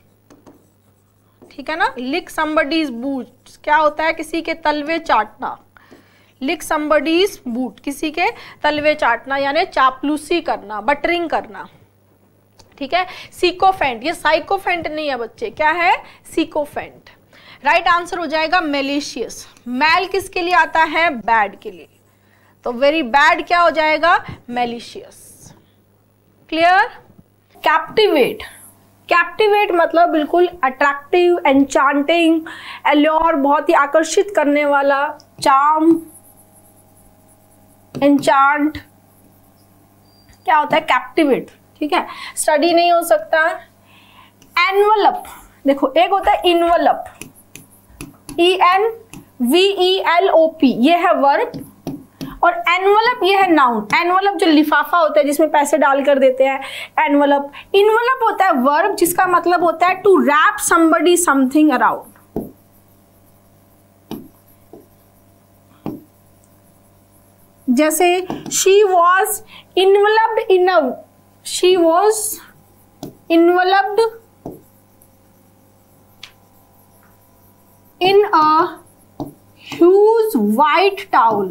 ठीक है ना लिक समबडीज बूट्स क्या होता है किसी के तलवे चाटना लिक सम्बडीज बूट किसी के तलवे चाटना यानी चापलूसी करना बटरिंग करना ठीक है सीकोफेंट ये साइकोफेंट नहीं है बच्चे क्या है सीकोफेंट राइट आंसर हो जाएगा मेलिशियस मैल किसके लिए आता है बैड के लिए तो वेरी बैड क्या हो जाएगा मेलिशियस क्लियर कैप्टिवेट कैप्टिवेट मतलब बिल्कुल अट्रैक्टिव एनचांटिंग एल्योर बहुत ही आकर्षित करने वाला चाम एंचांट क्या होता है कैप्टिवेट ठीक है स्टडी नहीं हो सकता एनवलप देखो एक होता है envelop E N V E L O P ये है वर्ब और एनवलप ये है नाउन एनवलप जो लिफाफा होता है जिसमें पैसे डाल कर देते हैं एनवलप इनवलप होता है वर्ब जिसका मतलब होता है to wrap somebody something around जैसे she was enveloped in she was enveloped in a huge white towel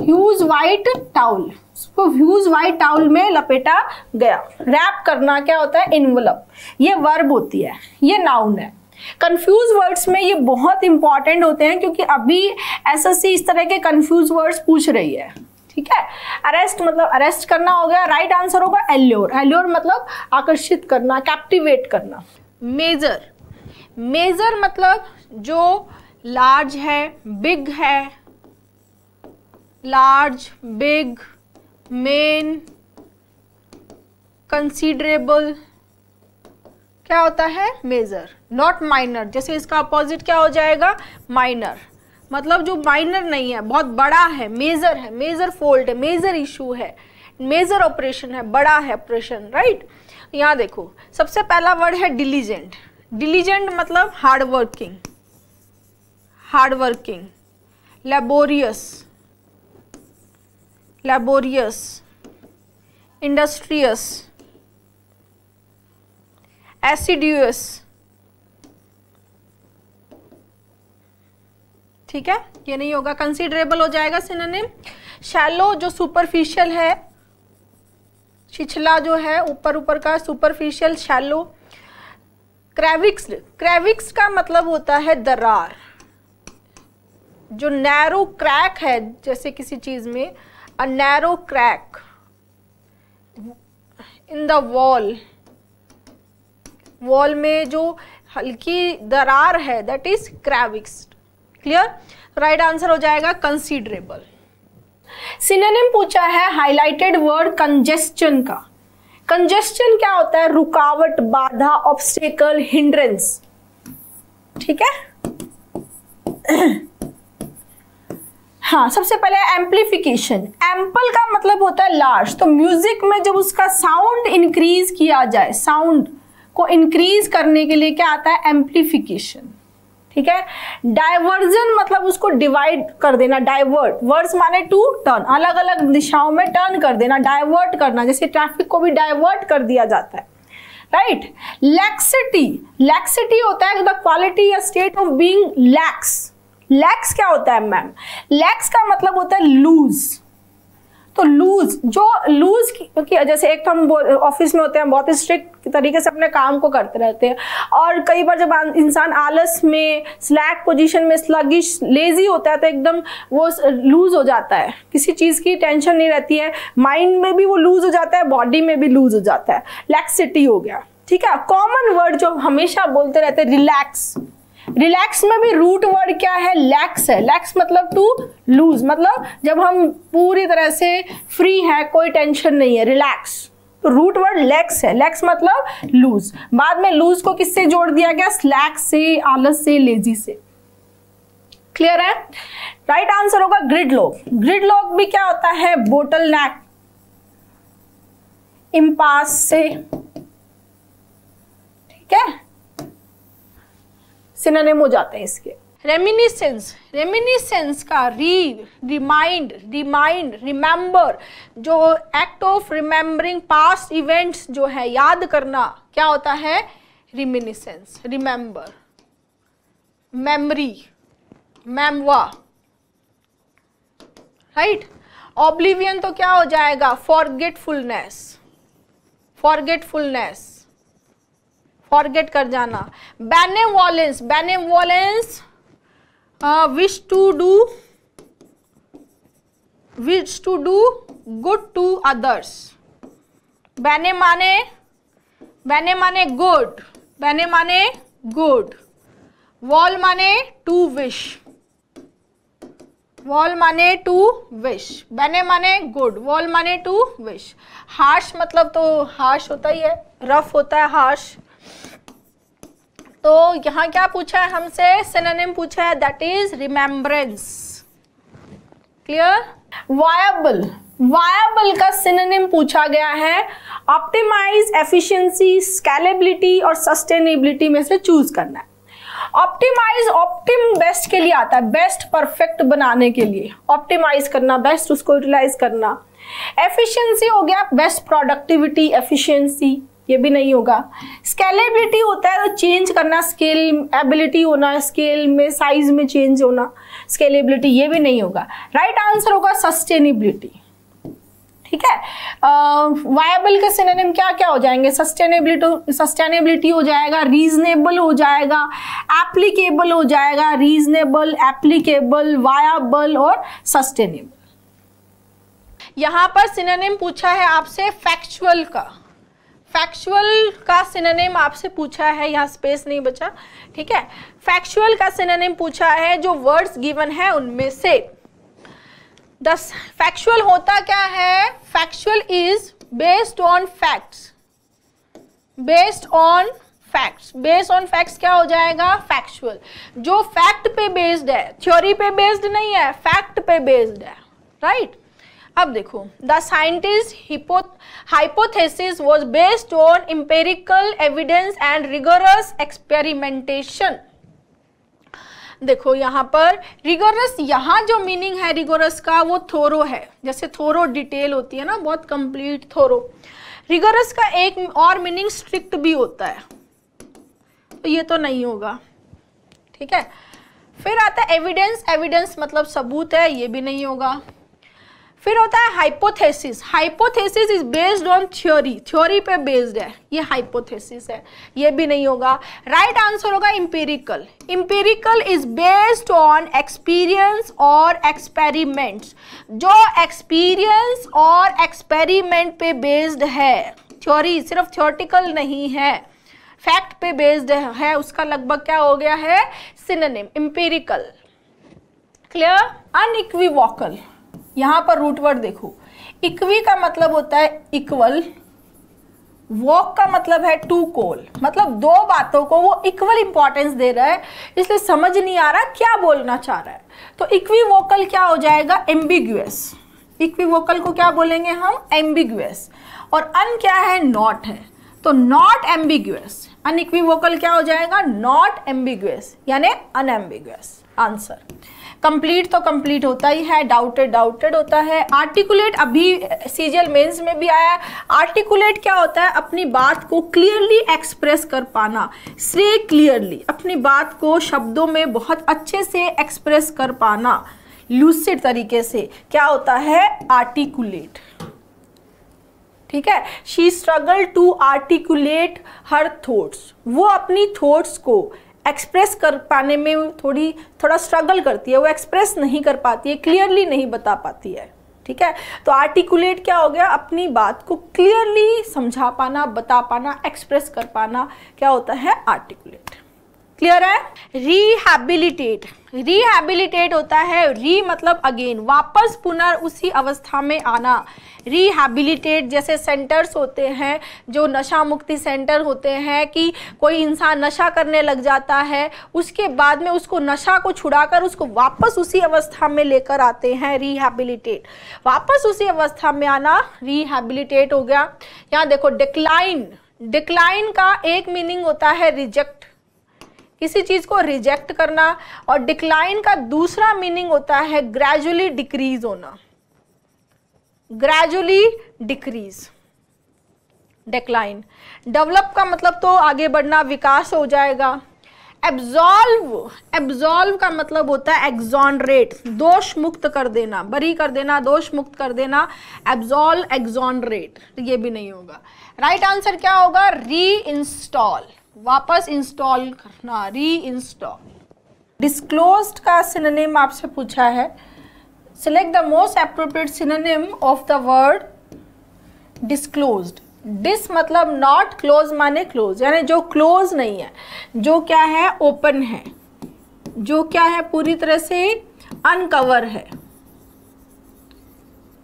huge white towel उसको ह्यूज वाइट टाउल में लपेटा गया रैप करना क्या होता है इनवलप ये वर्ब होती है ये नाउन है कंफ्यूज वर्ड्स में ये बहुत इंपॉर्टेंट होते हैं क्योंकि अभी एसएससी इस तरह के कंफ्यूज वर्ड्स पूछ रही है ठीक है अरेस्ट मतलब अरेस्ट करना हो गया राइट आंसर होगा एल्योर एल्योर मतलब आकर्षित करना कैप्टिवेट करना मेजर मेजर मतलब जो लार्ज है बिग है लार्ज बिग मेन कंसीडरेबल क्या होता है मेजर नॉट माइनर जैसे इसका अपोजिट क्या हो जाएगा माइनर मतलब जो माइनर नहीं है बहुत बड़ा है मेजर है मेजर फोल्ट है मेजर इशू है मेजर ऑपरेशन है बड़ा है ऑपरेशन राइट यहाँ देखो सबसे पहला वर्ड है डिलीजेंट डिलीजेंट मतलब hardworking working hard working laborious laborious industrious assiduous ठीक है ये नहीं होगा कंसिडरेबल हो जाएगा सिनोनिम शैलो जो सुपरफिशियल है छिछला जो है ऊपर ऊपर का सुपरफिशियल शैलो क्रेविक्स क्रेविक्स का मतलब होता है दरार जो नैरो क्रैक है जैसे किसी चीज़ में a narrow crack in the wall wall में जो हल्की दरार है that is crevice clear right answer हो जाएगा कंसीडरेबल सिनेम पूछा है हाइलाइटेड वर्ड कंजेस्टन का कंजेस्टन क्या होता है रुकावट बाधा ऑब्स्टेकल हिंड्रेंस ठीक है हाँ सबसे पहले एम्पलीफिकेशन एम्पल का मतलब होता है लार्ज तो म्यूजिक में जब उसका साउंड इंक्रीज किया जाए साउंड को इंक्रीज करने के लिए क्या आता है एम्पलीफिकेशन ठीक है डाइवर्जन मतलब उसको डिवाइड कर देना डाइवर्ट वर्ड्स माने टू टर्न अलग अलग दिशाओं में टर्न कर देना डाइवर्ट करना जैसे ट्रैफिक को भी डाइवर्ट कर दिया जाता है राइट लैक्सिटी लैक्सिटी होता है द क्वालिटी या state of being lax lax क्या होता है मैम लैक्स का मतलब होता है लूज तो लूज जो लूज क्योंकि जैसे एक तो हम ऑफिस में होते हैं बहुत स्ट्रिक्ट तरीके से अपने काम को करते रहते हैं और कई बार जब इंसान आलस में स्लैक पोजीशन में स्लगिश लेजी होता है तो एकदम वो लूज हो जाता है किसी चीज़ की टेंशन नहीं रहती है माइंड में भी वो लूज हो जाता है बॉडी में भी लूज हो जाता है लैक्सिटी हो गया ठीक है कॉमन वर्ड जो हमेशा बोलते रहते हैं रिलैक्स रिलैक्स में भी रूट वर्ड क्या है लैक्स है लैक्स मतलब टू लूज मतलब जब हम पूरी तरह से फ्री है कोई टेंशन नहीं है रिलैक्स तो रूट वर्ड लैक्स है लैक्स मतलब लूज बाद में लूज को किससे जोड़ दिया गया स्लैक से आलस से लेजी से क्लियर है राइट आंसर होगा ग्रिड लॉक ग्रिड लॉक भी क्या होता है बोटल नैक इम्पास से ठीक है सिनोनिम हो जाते हैं इसके रेमिनिसेंस रेमिनिसेंस का री रिमाइंड रिमाइंड रिमेंबर जो act of remembering past events जो है याद करना क्या होता है reminiscence remember memory memoir right oblivion तो क्या हो जाएगा फॉरगेटफुलनेस फॉरगेटफुलनेस फॉरगेट कर जाना benevolence benevolence wish to do wish to do good to others bene माने बैने माने गुड बैने माने गुड वॉल माने टू विश वॉल माने टू विश बैने माने गुड वॉल माने टू विश हार्श मतलब तो हार्श होता ही है रफ होता है हार्श तो यहां क्या पूछा है हमसे सिनोनिम पूछा है that is remembrance clear viable viable का सिनोनिम पूछा गया है ऑप्टिमाइज एफिशिएंसी स्केलेबिलिटी और सस्टेनेबिलिटी में से चूज करना है ऑप्टिमाइज ऑप्टिम बेस्ट के लिए आता है बेस्ट परफेक्ट बनाने के लिए ऑप्टिमाइज करना बेस्ट उसको यूटिलाइज करना एफिशिएंसी हो गया बेस्ट प्रोडक्टिविटी एफिशिएंसी ये भी नहीं होगा स्केलेबिलिटी होता है तो चेंज करना स्केल एबिलिटी होना स्केल में साइज में चेंज होना स्केलेबिलिटी ये भी नहीं होगा राइट right आंसर होगा सस्टेनेबिलिटी ठीक है वायबल के सिनेम क्या क्या हो जाएंगे सस्टेनेबिलिटी सस्टेनेबिलिटी हो जाएगा रीजनेबल हो जाएगा एप्लीकेबल हो जाएगा रीजनेबल एप्लीकेबल वायाबल और सस्टेनेबल यहां पर सिनेम पूछा है आपसे फैक्चुअल का फैक्चुअल का सिनानेम आपसे पूछा है यहाँ स्पेस नहीं बचा ठीक है फैक्चुअल का सिनानेम पूछा है जो वर्ड्स गिवन है उनमें से दस फैक्चुअल होता क्या है factual is based on facts based on facts based on facts क्या हो जाएगा फैक्चुअल जो फैक्ट पे बेस्ड है थ्योरी पे बेस्ड नहीं है फैक्ट पे बेस्ड है राइट right? अब देखो the scientist hypothesis was based on empirical evidence and rigorous experimentation देखो यहाँ पर रिगोरस यहाँ जो मीनिंग है रिगोरस का वो थोरो है जैसे थोरो डिटेल होती है ना बहुत कंप्लीट थोरो रिगोरस का एक और मीनिंग स्ट्रिक्ट भी होता है तो ये तो नहीं होगा ठीक है फिर आता है एविडेंस एविडेंस मतलब सबूत है ये भी नहीं होगा फिर होता है hypothesis hypothesis is based on theory theory पे बेस्ड है ये हाइपोथेसिस है ये भी नहीं होगा राइट right आंसर होगा empirical empirical is based on experience और एक्सपेरिमेंट्स जो एक्सपीरियंस और एक्सपेरिमेंट पे बेस्ड है थ्योरी सिर्फ थ्योरटिकल नहीं है फैक्ट पे बेस्ड है उसका लगभग क्या हो गया है सिनेम इंपेरिकल क्लियर अनइक्विवॉकल यहां पर रूटवर्ड देखो इक्वी का मतलब होता है इक्वल वॉक का मतलब है टू कोल मतलब दो बातों को वो इक्वल इंपॉर्टेंस दे रहा है इसलिए समझ नहीं आ रहा क्या बोलना चाह रहा है तो इक्वी वोकल क्या हो जाएगा एम्बिग्यूस इक्वी वोकल को क्या बोलेंगे हम एम्बिग्यूस और अन क्या है नॉट है तो not ambiguous unequivocal क्या हो जाएगा नॉट एम्बिग्यूस यानी अनएम्बिग्यूस आंसर कंप्लीट तो कंप्लीट होता ही है डाउटेड डाउटेड होता है आर्टिकुलेट अभी सीजियल मेंस में भी आया आर्टिकुलेट क्या होता है अपनी बात को क्लियरली एक्सप्रेस कर पाना से क्लियरली अपनी बात को शब्दों में बहुत अच्छे से एक्सप्रेस कर पाना लूसिड तरीके से क्या होता है आर्टिकुलेट ठीक है she struggle to articulate her thoughts वो अपनी थॉट्स को एक्सप्रेस कर पाने में थोड़ी थोड़ा स्ट्रगल करती है वो एक्सप्रेस नहीं कर पाती है क्लियरली नहीं बता पाती है ठीक है तो आर्टिकुलेट क्या हो गया अपनी बात को क्लियरली समझा पाना बता पाना एक्सप्रेस कर पाना क्या होता है आर्टिकुलेट क्लियर है रिहेबिलिटेट रिहेबिलिटेट होता है री मतलब अगेन वापस पुनर उसी अवस्था में आना रिहेबिलिटेट जैसे सेंटर्स होते हैं जो नशा मुक्ति सेंटर होते हैं कि कोई इंसान नशा करने लग जाता है उसके बाद में उसको नशा को छुड़ाकर उसको वापस उसी अवस्था में लेकर आते हैं रिहेबिलिटेट वापस उसी अवस्था में आना रिहेबिलिटेट हो गया यहाँ देखो डिक्लाइन डिक्लाइन का एक मीनिंग होता है रिजेक्ट किसी चीज़ को रिजेक्ट करना और डिक्लाइन का दूसरा मीनिंग होता है ग्रेजुअली डिक्रीज होना ग्रेजुअली डिक्रीज डिक्लाइन डेवलप का मतलब तो आगे बढ़ना विकास हो जाएगा एब्जॉल्व एब्जॉल्व का मतलब होता है एग्जॉनरेट दोष मुक्त कर देना बरी कर देना दोष मुक्त कर देना एब्जॉल्व एग्जॉनरेट तो ये भी नहीं होगा राइट right आंसर क्या होगा री इंस्टॉल वापस इंस्टॉल करना री इंस्टॉल डिस्क्लोज का सिनोनिम आपसे पूछा है select the most appropriate synonym of the word disclosed dis मतलब नॉट क्लोज माने क्लोज यानी जो क्लोज नहीं है जो क्या है ओपन है जो क्या है पूरी तरह से अनकवर है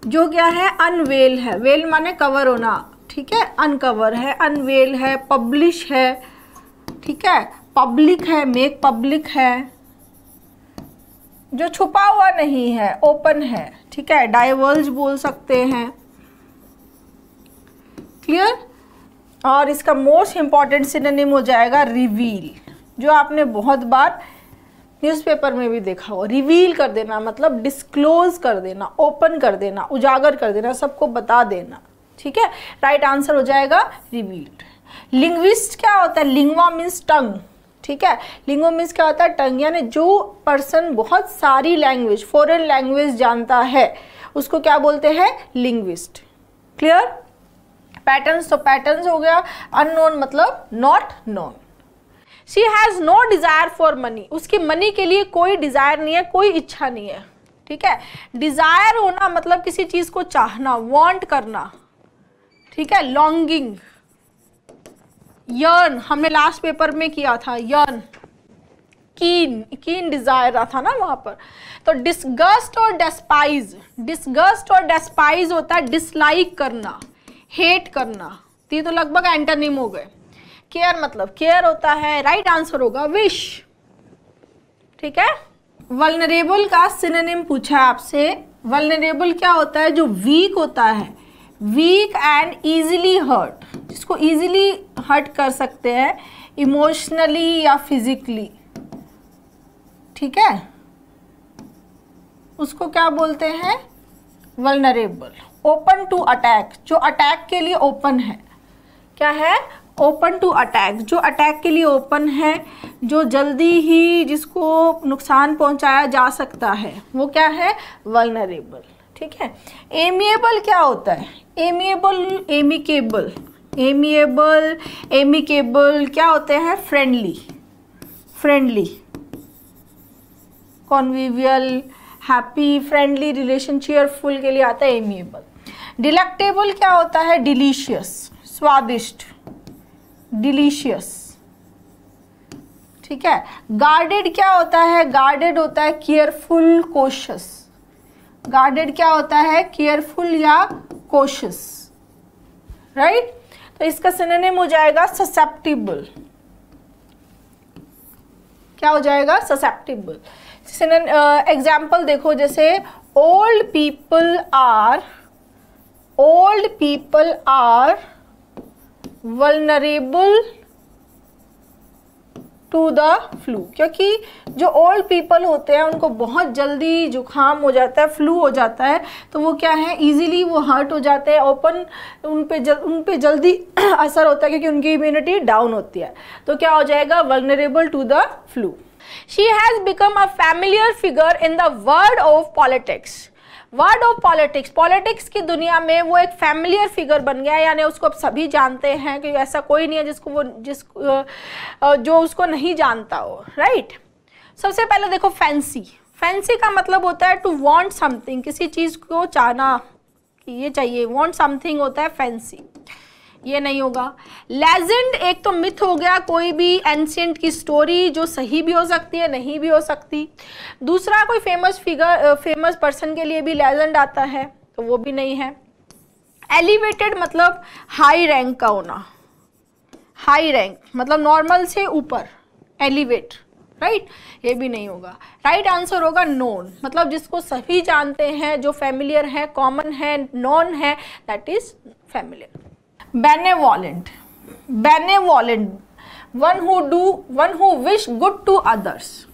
जो क्या है अनवेल है वेल माने कवर होना ठीक है अनकवर है अनवेल है पब्लिश है ठीक है पब्लिक है मेक पब्लिक है जो छुपा हुआ नहीं है ओपन है ठीक है डाइवर्ज बोल सकते हैं क्लियर और इसका मोस्ट इंपॉर्टेंट सिनेम हो जाएगा रिवील जो आपने बहुत बार न्यूज़पेपर में भी देखा हो रिवील कर देना मतलब डिस्क्लोज कर देना ओपन कर देना उजागर कर देना सबको बता देना ठीक है राइट आंसर हो जाएगा रिवील्ड लिंग्विस्ट क्या होता है लिंगवा मीन्स टंग ठीक है लिंगो मीन्स क्या होता है टंग यानी जो पर्सन बहुत सारी लैंग्वेज फॉरेन लैंग्वेज जानता है उसको क्या बोलते हैं लिंग्विस्ट क्लियर पैटर्न्स तो पैटर्न्स हो गया अननोन मतलब not known she has no desire for money उसकी मनी के लिए कोई डिज़ायर नहीं है कोई इच्छा नहीं है ठीक है डिज़ायर होना मतलब किसी चीज़ को चाहना वॉन्ट करना ठीक है लॉन्गिंग यर्न हमने लास्ट पेपर में किया था यर्न कीन कीन डिजायर था ना वहां पर तो डिस्गस्ट और डेस्पाइज डिस्गस्ट और डेस्पाइज होता है डिसलाइक करना हेट करना तो ये तो लगभग एंटनिम हो गए केयर मतलब केयर होता है राइट right आंसर होगा विश ठीक है वलनरेबल का सिनेम पूछा है आपसे वलनरेबल क्या होता है जो वीक होता है वीक एंड ईजिली हर्ट जिसको ईजिली हर्ट कर सकते हैं इमोशनली या फिजिकली ठीक है उसको क्या बोलते हैं वलनरेबल ओपन टू अटैक जो अटैक के लिए ओपन है क्या है ओपन टू अटैक जो अटैक के लिए ओपन है जो जल्दी ही जिसको नुकसान पहुंचाया जा सकता है वो क्या है वलनरेबल ठीक है एमिएबल क्या होता है एमिएबल एमिकेबल एमिएबल एमिकेबल क्या होते हैं friendly friendly convivial happy friendly relation cheerful के लिए आता है एमिएबल डिलेक्टेबल क्या होता है डिलीशियस स्वादिष्ट डिलीशियस ठीक है गार्डेड क्या होता है गार्डेड होता है केयरफुल कोशस गार्डेड क्या होता है केयरफुल या कोशस राइट तो इसका सिनेम हो जाएगा ससेप्टिबल क्या हो जाएगा ससेप्टिबल एग्जाम्पल देखो जैसे old people are old people are vulnerable to the flu क्योंकि जो ओल्ड पीपल होते हैं उनको बहुत जल्दी जुकाम हो जाता है फ्लू हो जाता है तो वो क्या है ईज़िली वो हर्ट हो जाते हैं ओपन उन पे जल उन पे जल्दी असर होता है क्योंकि उनकी इम्यूनिटी डाउन होती है तो क्या हो जाएगा vulnerable to the flu she has become a familiar figure in the world of politics world of politics politics की दुनिया में वो एक फैमिलियर फिगर बन गया यानी उसको अब सभी जानते हैं कि ऐसा कोई नहीं है जिसको वो जिस जो उसको नहीं जानता हो राइट सबसे पहले देखो फैंसी फैंसी का मतलब होता है टू वांट समथिंग किसी चीज़ को चाहना कि ये चाहिए वांट समथिंग होता है फैंसी ये नहीं होगा लेजेंड एक तो मिथ हो गया कोई भी एंशियंट की स्टोरी जो सही भी हो सकती है नहीं भी हो सकती दूसरा कोई फेमस फिगर फेमस पर्सन के लिए भी लेजेंड आता है तो वो भी नहीं है एलिवेटेड मतलब हाई रैंक का होना हाई रैंक मतलब नॉर्मल से ऊपर एलिवेट राइट right? ये भी नहीं होगा राइट right आंसर होगा नोन मतलब जिसको सभी जानते हैं जो फैमिलियर है कॉमन है नॉन है that is familiar benevolent benevolent one who do one who wish good to others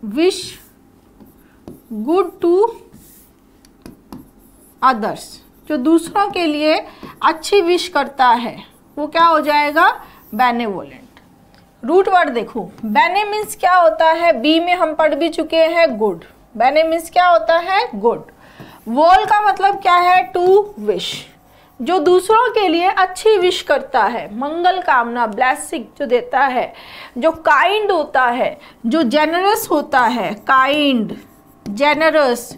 wish good to others जो दूसरों के लिए अच्छी विश करता है वो क्या हो जाएगा बेनेवोलेंट रूट वर्ड देखो बेने मीन्स क्या होता है बी में हम पढ़ भी चुके हैं गुड बेने मीन्स क्या होता है गुड वॉल का मतलब क्या है टू विश जो दूसरों के लिए अच्छी विश करता है मंगल कामना ब्लैसिंग जो देता है जो काइंड होता है जो जेनरस होता है काइंड जेनरस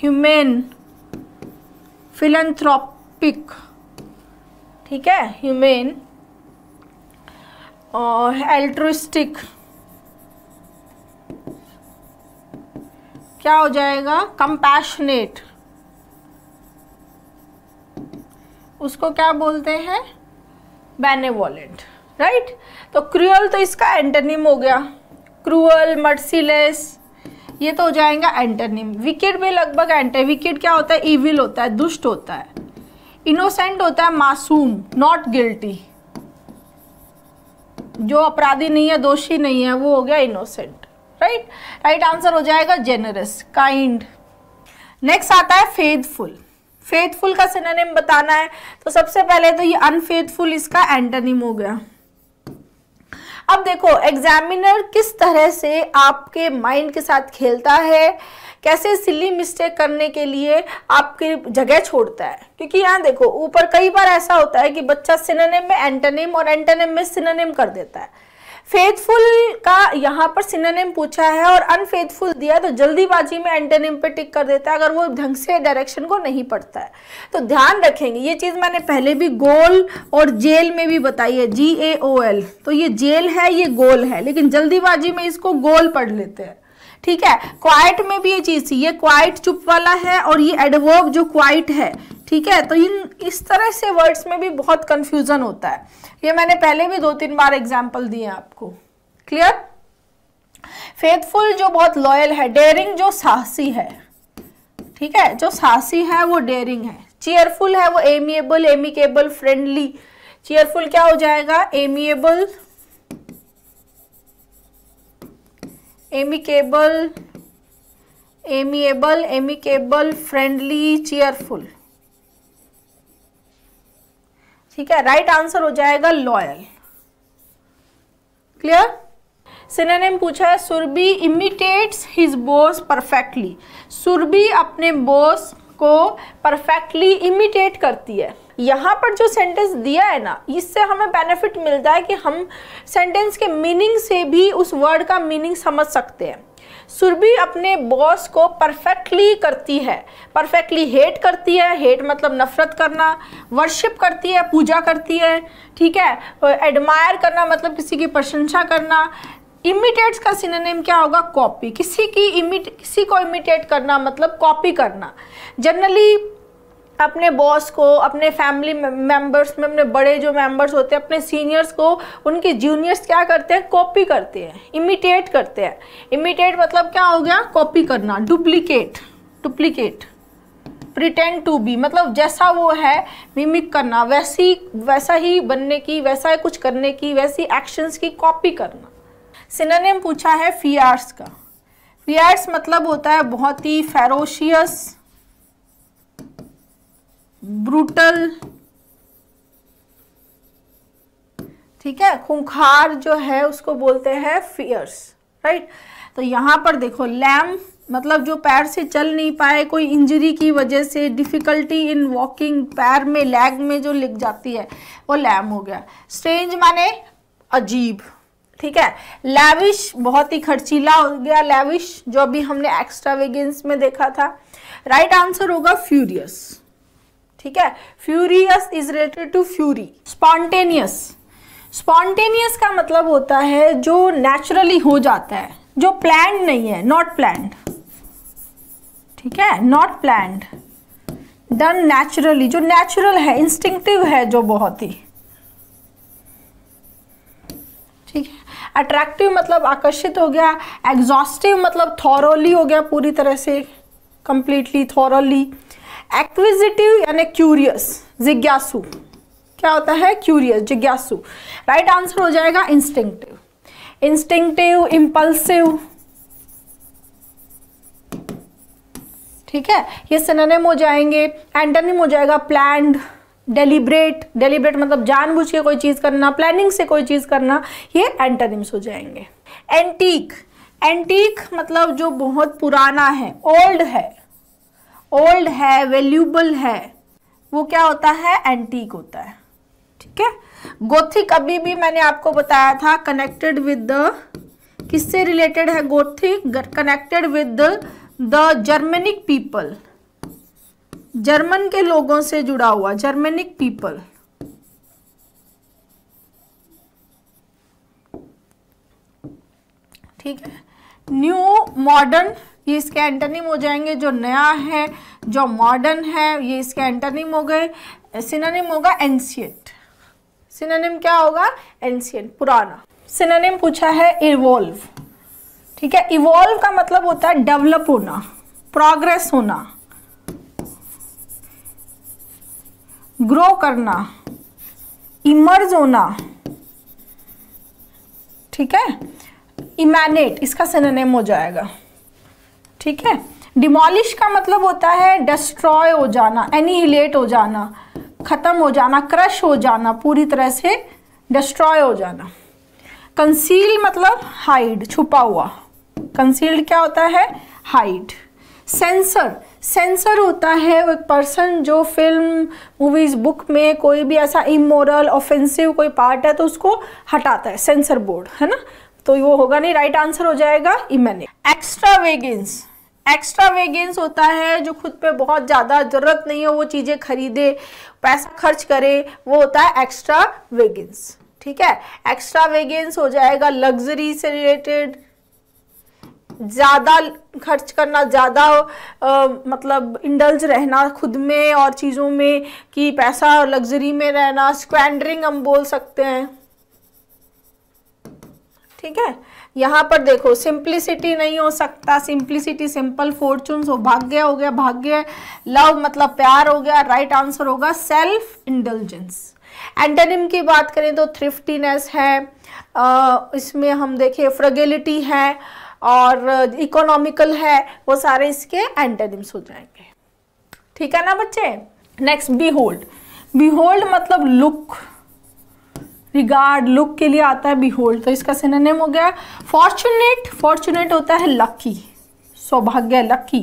ह्यूमेन फिलंथ्रॉपिक ठीक है ह्यूमेन एल्ट्रिस्टिक क्या हो जाएगा कंपैशनेट उसको क्या बोलते हैं बेनेवॉलेंट राइट तो क्रूअल तो इसका एंटरनिम हो गया क्रूअल मर्सीलेस ये तो हो जाएगा एंटरनिम विकेट भी लगभग एंटे विकेट क्या होता है इविल होता है दुष्ट होता है इनोसेंट होता है मासूम नॉट गिल्टी जो अपराधी नहीं है दोषी नहीं है वो हो गया इनोसेंट राइट राइट आंसर हो जाएगा जेनरस काइंड नेक्स्ट आता है फेथफुल फेथफुल का सिनोनिम बताना है तो सबसे पहले तो ये अनफेथफुल इसका एंटनिम हो गया अब देखो एग्जामिनर किस तरह से आपके माइंड के साथ खेलता है कैसे सिली मिस्टेक करने के लिए आपकी जगह छोड़ता है क्योंकि यहाँ देखो ऊपर कई बार ऐसा होता है कि बच्चा सिनोनिम में एंटनिम और एंटनिम में सिनोनिम कर देता है फेथफुल का यहाँ पर सिनेम पूछा है और अनफेथफुल दिया तो जल्दीबाजी में एंटेनिम पे टिक कर देता है अगर वो ढंग से डायरेक्शन को नहीं पढ़ता है तो ध्यान रखेंगे ये चीज़ मैंने पहले भी गोल और जेल में भी बताई है जी ए ओ एल तो ये जेल है ये गोल है लेकिन जल्दीबाजी में इसको गोल पढ़ लेते हैं ठीक है क्वाइट में भी ये चीज़ थी ये क्वाइट चुप वाला है और ये एडवर्ब जो क्वाइट है ठीक है तो इन इस तरह से वर्ड्स में भी बहुत कंफ्यूजन होता है ये मैंने पहले भी दो तीन बार एग्जाम्पल दिए आपको क्लियर फेथफुल जो बहुत लॉयल है डेयरिंग जो साहसी है ठीक है जो साहसी है वो डेयरिंग है चेयरफुल है वो एमिएबल एमिकेबल फ्रेंडली चेयरफुल क्या हो जाएगा amiable amicable amiable amicable friendly cheerful ठीक है राइट आंसर हो जाएगा लॉयल क्लियर सिनेम पूछा है Surbhi imitates his boss perfectly Surbhi अपने बोस को परफेक्टली इमिटेट करती है यहाँ पर जो सेंटेंस दिया है ना इससे हमें बेनिफिट मिलता है कि हम सेंटेंस के मीनिंग से भी उस वर्ड का मीनिंग समझ सकते हैं सुरभि अपने बॉस को परफेक्टली करती है परफेक्टली हेट करती है हेट मतलब नफरत करना वर्शिप करती है पूजा करती है ठीक है एडमायर करना मतलब किसी की प्रशंसा करना इमिटेट्स का सिनोनिम क्या होगा कॉपी किसी की इमिट किसी को इमिटेट करना मतलब कॉपी करना जनरली अपने बॉस को अपने फैमिली मेंबर्स में अपने बड़े जो मेंबर्स होते हैं अपने सीनियर्स को उनके जूनियर्स क्या करते हैं कॉपी करते हैं इमिटेट करते हैं इमिटेट मतलब क्या हो गया कॉपी करना duplicate duplicate pretend to be मतलब जैसा वो है मिमिक करना वैसी वैसा ही बनने की वैसा ही कुछ करने की वैसी एक्शंस की कॉपी करना सिनानेम पूछा है फियार्स का फियार्स मतलब होता है बहुत ही फेरोशियस ब्रूटल ठीक है खूंखार जो है उसको बोलते हैं फियर्स राइट तो यहां पर देखो लैम मतलब जो पैर से चल नहीं पाए कोई इंजरी की वजह से डिफ़िकल्टी इन वॉकिंग पैर में लैग में जो लिख जाती है वो लैम हो गया स्ट्रेंज माने अजीब ठीक है लैविश बहुत ही खर्चीला हो गया लैविश जो अभी हमने एक्स्ट्रा वेगेंस में देखा था राइट आंसर होगा फ्यूरियस ठीक है furious is related to fury spontaneous spontaneous का मतलब होता है जो नेचुरली हो जाता है जो प्लान नहीं है नॉट प्लान ठीक है नॉट प्लान डन नेचुरली जो नेचुरल है इंस्टिंक्टिव है जो बहुत ही ठीक है अट्रैक्टिव मतलब आकर्षित हो गया एग्जॉस्टिव मतलब थॉरली हो गया पूरी तरह से कंप्लीटली थॉरली एक्विजिटिव यानी क्यूरियस जिज्ञासु क्या होता है क्यूरियस जिज्ञासु राइट आंसर हो जाएगा इंस्टिंक्टिव इंस्टिंक्टिव इंपल्सिव ठीक है ये सिनेम हो जाएंगे एंटनिम हो जाएगा प्लैंड डेलीबरेट डेलीब्रेट मतलब जानबूझ के कोई चीज़ करना प्लानिंग से कोई चीज़ करना ये एंटनिम्स हो जाएंगे एंटीक एंटीक मतलब जो बहुत पुराना है ओल्ड है ओल्ड है वेल्यूबल है वो क्या होता है एंटीक होता है ठीक है गोथिक अभी भी मैंने आपको बताया था कनेक्टेड विद द किससे रिलेटेड है gothic connected with the Germanic people German के लोगों से जुड़ा हुआ जर्मेनिक पीपल ठीक है न्यू मॉडर्न ये इसके एंटनिम हो जाएंगे जो नया है जो मॉडर्न है ये इसके एंटनिम हो गए सिनानिम होगा एंशियट सिनानिम क्या होगा एंशियट पुराना सिनानिम पूछा है इवोल्व ठीक है इवोल्व का मतलब होता है डेवलप होना प्रोग्रेस होना ग्रो करना इमर्ज होना ठीक है इमेनेट इसका सिनानिम हो जाएगा ठीक है डिमोलिश का मतलब होता है डिस्ट्रॉय हो जाना एनिहिलेट हो जाना ख़त्म हो जाना क्रश हो जाना पूरी तरह से डिस्ट्रॉय हो जाना कंसील मतलब हाइड छुपा हुआ कंसील्ड क्या होता है हाइड सेंसर सेंसर होता है वो एक पर्सन जो फिल्म मूवीज़ बुक में कोई भी ऐसा इमोरल ऑफेंसिव कोई पार्ट है तो उसको हटाता है सेंसर बोर्ड है ना तो वो होगा नहीं राइट आंसर हो जाएगा इमेनिक एक्स्ट्रा वेगेंस एक्स्ट्रा वेगेंस होता है जो खुद पे बहुत ज़्यादा ज़रूरत नहीं हो वो चीज़ें खरीदे पैसा खर्च करे वो होता है एक्स्ट्रा वेगेंस ठीक है एक्स्ट्रा वेगेंस हो जाएगा लग्जरी से रिलेटेड ज़्यादा खर्च करना ज़्यादा मतलब इंडल्ज रहना खुद में और चीज़ों में कि पैसा और लग्जरी में रहना स्क्वेंडरिंग हम बोल सकते हैं ठीक है यहाँ पर देखो सिंप्लिसिटी नहीं हो सकता सिंप्लिसिटी सिंपल फॉर्चून भाग्य हो गया भाग्य लव मतलब प्यार हो गया राइट right आंसर होगा सेल्फ इंटेलिजेंस एंटेनिम की बात करें तो थ्रिफ्टीनेस है आ, इसमें हम देखें फ्रगेलिटी है और इकोनॉमिकल है वो सारे इसके एंटेनिम्स हो जाएंगे ठीक है ना बच्चे next behold behold मतलब लुक रिगार्ड लुक के लिए आता है बिहोल्ड तो इसका सिनोनिम हो गया फॉर्चुनेट फॉर्चुनेट होता है लक्की सौभाग्य लक्की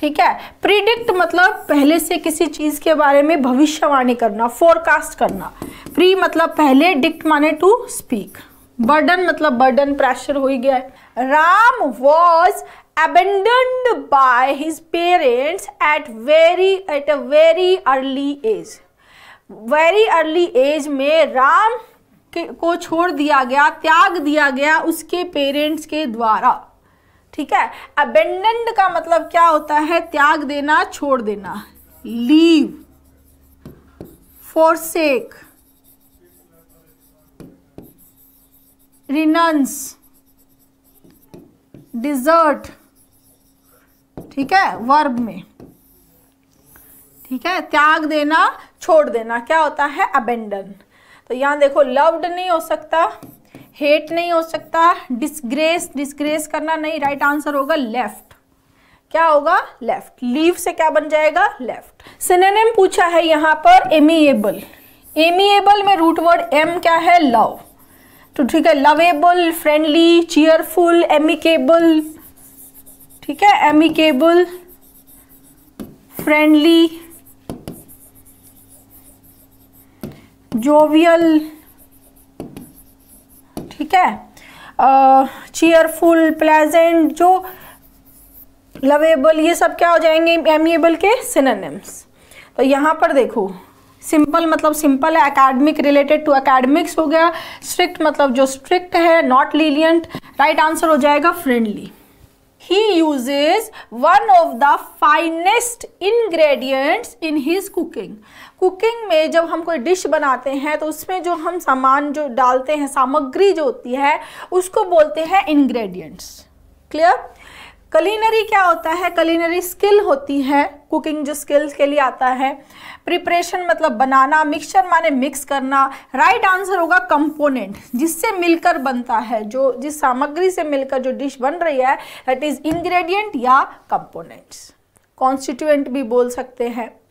ठीक है प्रिडिक्ट मतलब पहले से किसी चीज के बारे में भविष्यवाणी करना फोरकास्ट करना प्री मतलब पहले डिक्ट माने टू स्पीक बर्डन मतलब बर्डन प्रेशर हो ही गया Ram was abandoned by his parents at very at a very early age very early age में राम को छोड़ दिया गया त्याग दिया गया उसके पेरेंट्स के द्वारा ठीक है अबेंडेंड का मतलब क्या होता है त्याग देना छोड़ देना लीव फोरसेक रिनंस डिजर्ट ठीक है वर्ब में ठीक है त्याग देना छोड़ देना क्या होता है अबेंडन तो यहाँ देखो लव्ड नहीं हो सकता हेट नहीं हो सकता डिस्ग्रेस डिस्ग्रेस करना नहीं राइट आंसर होगा लेफ्ट क्या होगा लेफ्ट लीव से क्या बन जाएगा लेफ्ट सिनेम पूछा है यहां पर एमिएबल एमिएबल में रूट वर्ड एम क्या है लव तो ठीक है लवेबल फ्रेंडली चीयरफुल एमिकेबल ठीक है एमिकेबल फ्रेंडली जोवियल ठीक है चेयरफुल प्लेजेंट जो लवेबल ये सब क्या हो जाएंगे एमिएबल के सिनेम्स तो यहाँ पर देखो सिंपल मतलब सिंपल है अकेडमिक रिलेटेड टू अकेडमिक्स हो गया स्ट्रिक्ट मतलब जो स्ट्रिक्ट है नॉट लीलियंट राइट आंसर हो जाएगा friendly he uses one of the finest ingredients in his cooking. Cooking में जब हम कोई डिश बनाते हैं तो उसमें जो हम सामान जो डालते हैं सामग्री जो होती है उसको बोलते हैं इंग्रेडिएंट्स क्लियर कलिनरी क्या होता है कलिनरी स्किल होती है कुकिंग जो स्किल्स के लिए आता है प्रिपरेशन मतलब बनाना मिक्सचर माने मिक्स करना राइट आंसर होगा कंपोनेंट जिससे मिलकर बनता है जो जिस सामग्री से मिलकर जो डिश बन रही है दैट इज इंग्रेडिएंट या कंपोनेंट्स कॉन्स्टिट्यूएंट भी बोल सकते हैं